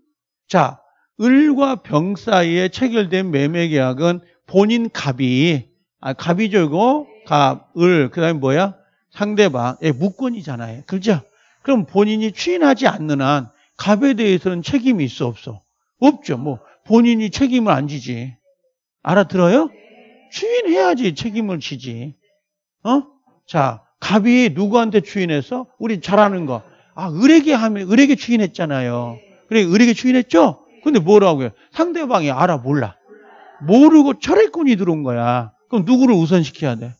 자, 을과 병 사이에 체결된 매매 계약은 본인 갑이, 아, 갑이죠, 이거? 갑, 을, 그 다음에 뭐야? 상대방의 예, 무권이잖아요. 그죠? 그럼 본인이 추인하지 않는 한 갑에 대해서는 책임이 있어 없어? 없죠. 뭐 본인이 책임을 안 지지. 알아들어요? 추인해야지 책임을 지지. 어? 자, 갑이 누구한테 추인해서? 우리 잘하는 거. 아, 의뢰게 하면, 의뢰게 추인했잖아요. 그래, 의뢰게 추인했죠? 근데 뭐라고요? 상대방이 알아, 몰라. 모르고 철회꾼이 들어온 거야. 그럼 누구를 우선시켜야 돼?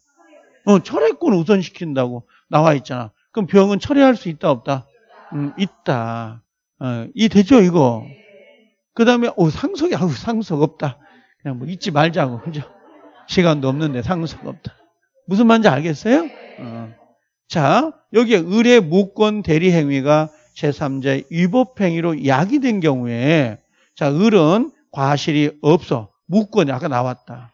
어, 철회꾼 우선시킨다고 나와 있잖아. 그럼 병은 철회할 수 있다, 없다? 음, 있다. 어, 이 되죠, 이거? 그 다음에, 어, 상속이, 아우, 상속 없다. 그냥 뭐 잊지 말자고, 그죠? 시간도 없는데 상수가 없다. 무슨 말인지 알겠어요? 어. 자, 여기에 의뢰 무권 대리 행위가 제3자의 위법 행위로 야기된 경우에 자, 을은 과실이 없어. 무권이 아까 나왔다.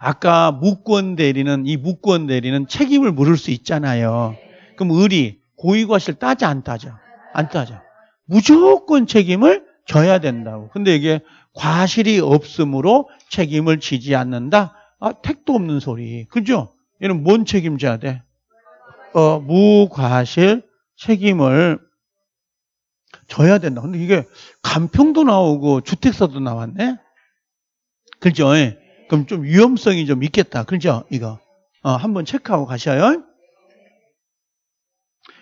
아까 무권 대리는 이 무권 대리는 책임을 물을 수 있잖아요. 그럼 을이 고의과실 따지 안 따죠? 안 따죠. 무조건 책임을 져야 된다고. 근데 이게 과실이 없으므로 책임을 지지 않는다? 아, 택도 없는 소리. 그죠? 얘는 뭔 책임져야 돼? 어, 무과실 책임을 져야 된다. 근데 이게 간평도 나오고 주택사도 나왔네? 그죠? 예. 그럼 좀 위험성이 좀 있겠다. 그죠? 이거. 어, 한번 체크하고 가셔요.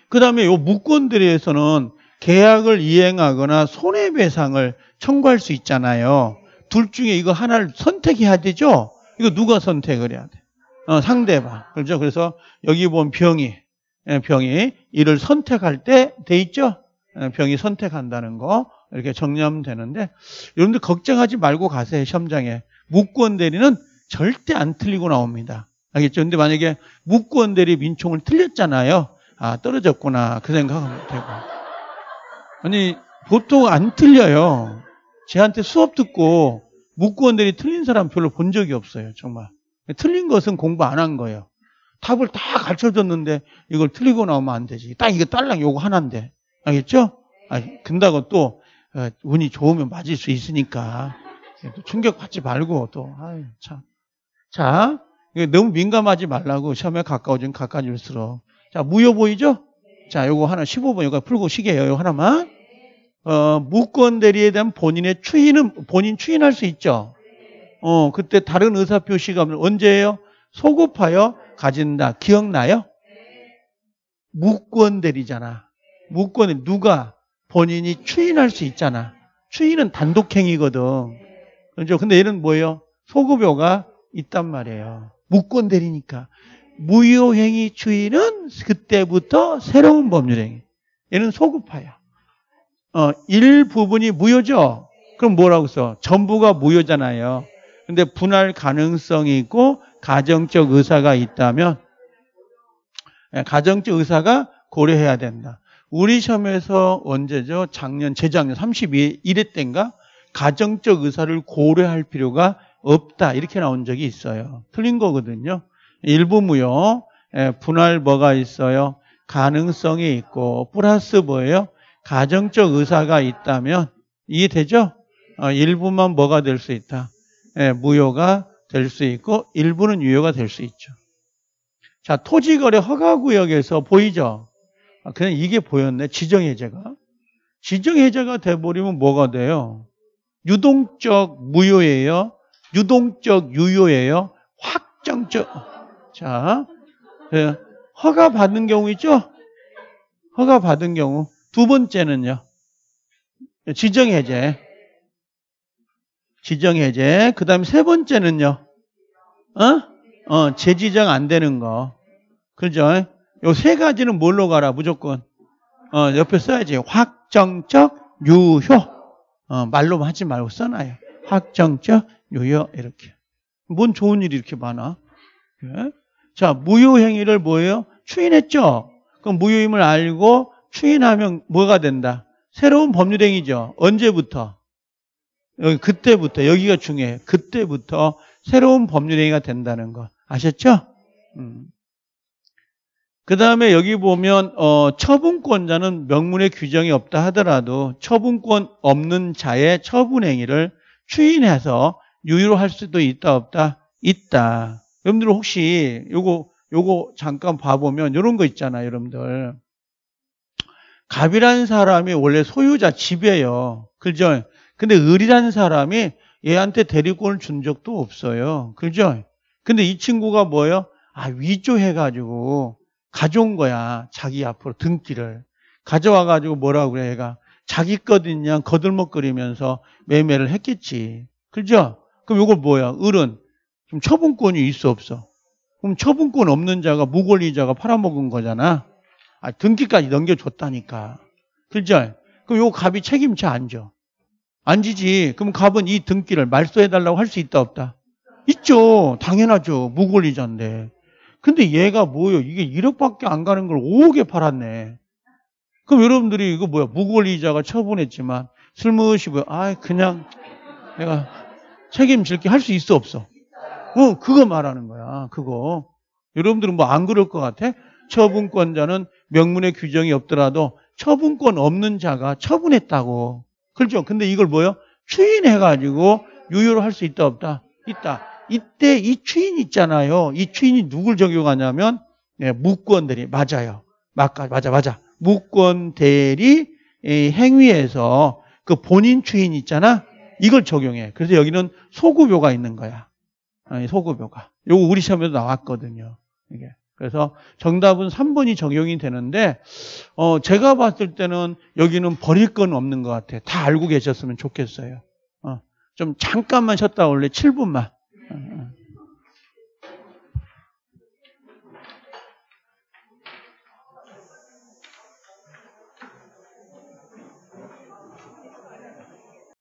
그 다음에 요 무권들에서는 계약을 이행하거나 손해배상을 청구할 수 있잖아요. 둘 중에 이거 하나를 선택해야 되죠? 이거 누가 선택을 해야 돼? 어, 상대방. 그렇죠? 그래서 여기 보면 병이, 예, 병이 이를 선택할 때 돼 있죠? 예, 병이 선택한다는 거 이렇게 정리하되는데 여러분들 걱정하지 말고 가세요. 시험장에. 무권 대리는 절대 안 틀리고 나옵니다. 알겠죠? 근데 만약에 무권 대리 민총을 틀렸잖아요. 아, 떨어졌구나. 그 생각하면 되고. 아니 보통 안 틀려요. 제한테 수업 듣고 묵구원들이 틀린 사람 별로 본 적이 없어요. 정말 틀린 것은 공부 안 한 거예요. 답을 다 가르쳐줬는데 이걸 틀리고 나오면 안 되지. 딱 이게 딸랑 요거 하나인데 알겠죠? 아 근다고 또 어, 운이 좋으면 맞을 수 있으니까 충격 받지 말고 또 아유 참. 자 너무 민감하지 말라고 시험에 가까워지면 가까질수록 자 무효 보이죠? 자, 요거 하나 15번 이거 풀고 쉬게요. 요 하나만. 어, 무권 대리에 대한 본인의 추인은 본인 추인할 수 있죠. 어, 그때 다른 의사 표시가 언제예요? 소급하여 가진다. 기억나요? 무권 대리잖아. 무권에 누가 본인이 추인할 수 있잖아. 추인은 단독행위거든. 그렇죠? 근데 얘는 뭐예요? 소급요가 있단 말이에요. 무권 대리니까. 무효행위 추이는 그때부터 새로운 법률행위. 얘는 소급파야. 어, 일부분이 무효죠? 그럼 뭐라고 써? 전부가 무효잖아요. 근데 분할 가능성이 있고 가정적 의사가 있다면 예, 가정적 의사가 고려해야 된다. 우리 시험에서 언제죠? 작년, 재작년 32회 때인가? 가정적 의사를 고려할 필요가 없다. 이렇게 나온 적이 있어요. 틀린 거거든요. 일부 무효 예, 분할 뭐가 있어요? 가능성이 있고 플러스 뭐예요? 가정적 의사가 있다면 이해되죠? 어, 일부만 뭐가 될 수 있다? 예, 무효가 될 수 있고 일부는 유효가 될 수 있죠. 자 토지거래 허가구역에서 보이죠? 아, 그냥 이게 보였네 지정해제가 지정해제가 돼버리면 뭐가 돼요? 유동적 무효예요? 유동적 유효예요? 확정적 자, 예, 허가 받은 경우 있죠? 허가 받은 경우. 두 번째는요. 지정 해제. 지정 해제. 그다음에 세 번째는요. 어? 어, 재지정 안 되는 거. 그죠? 요 세 가지는 뭘로 가라 무조건. 어, 옆에 써야지. 확정적 유효. 어, 말로 하지 말고 써놔요. 확정적 유효 이렇게. 뭔 좋은 일이 이렇게 많아? 예? 자, 무효행위를 뭐예요? 추인했죠? 그럼 무효임을 알고 추인하면 뭐가 된다? 새로운 법률행위죠. 언제부터? 그때부터, 여기가 중요해요. 그때부터 새로운 법률행위가 된다는 거. 아셨죠? 음. 그 다음에 여기 보면 어, 처분권자는 명문의 규정이 없다 하더라도 처분권 없는 자의 처분행위를 추인해서 유효할 수도 있다 없다? 있다. 여러분들 혹시 요거 요거 잠깐 봐보면 이런 거 있잖아요, 여러분들. 갑이라는 사람이 원래 소유자 집이에요. 그죠? 근데 을이라는 사람이 얘한테 대리권을 준 적도 없어요. 그죠? 근데 이 친구가 뭐예요? 아, 위조해가지고 가져온 거야. 자기 앞으로 등기를. 가져와가지고 뭐라고 그래, 얘가. 자기 거든냐 거들먹거리면서 매매를 했겠지. 그죠? 그럼 요거 뭐야? 을은 좀 처분권이 있어 없어? 그럼 처분권 없는 자가 무권리자가 팔아먹은 거잖아. 아, 등기까지 넘겨줬다니까. 그죠? 그럼 요 갑이 책임져 안 져? 안 지지. 그럼 갑은 이 등기를 말소해달라고 할 수 있다 없다? 있죠. 당연하죠. 무권리자인데. 근데 얘가 뭐요? 예 이게 1억밖에 안 가는 걸 5억에 팔았네. 그럼 여러분들이 이거 뭐야? 무권리자가 처분했지만 슬무시 고 아, 그냥 내가 책임질게 할 수 있어 없어? 어, 그거 말하는 거야. 그거. 여러분들은 뭐 안 그럴 것 같아? 처분권자는 명문의 규정이 없더라도 처분권 없는 자가 처분했다고. 그렇죠? 근데 이걸 뭐요? 추인해가지고 유효로 할 수 있다 없다? 있다. 이때 이 추인 있잖아요. 이 추인이 누굴 적용하냐면 네, 예, 무권 대리 맞아요. 맞아 맞아 맞아. 무권 대리 행위에서 그 본인 추인 있잖아. 이걸 적용해. 그래서 여기는 소급효가 있는 거야. 어, 소급효과. 요거 우리 시험에도 나왔거든요. 이게. 그래서 정답은 3번이 적용이 되는데 어 제가 봤을 때는 여기는 버릴 건 없는 것 같아요. 다 알고 계셨으면 좋겠어요. 어, 좀 잠깐만 쉬었다 원래 7분만.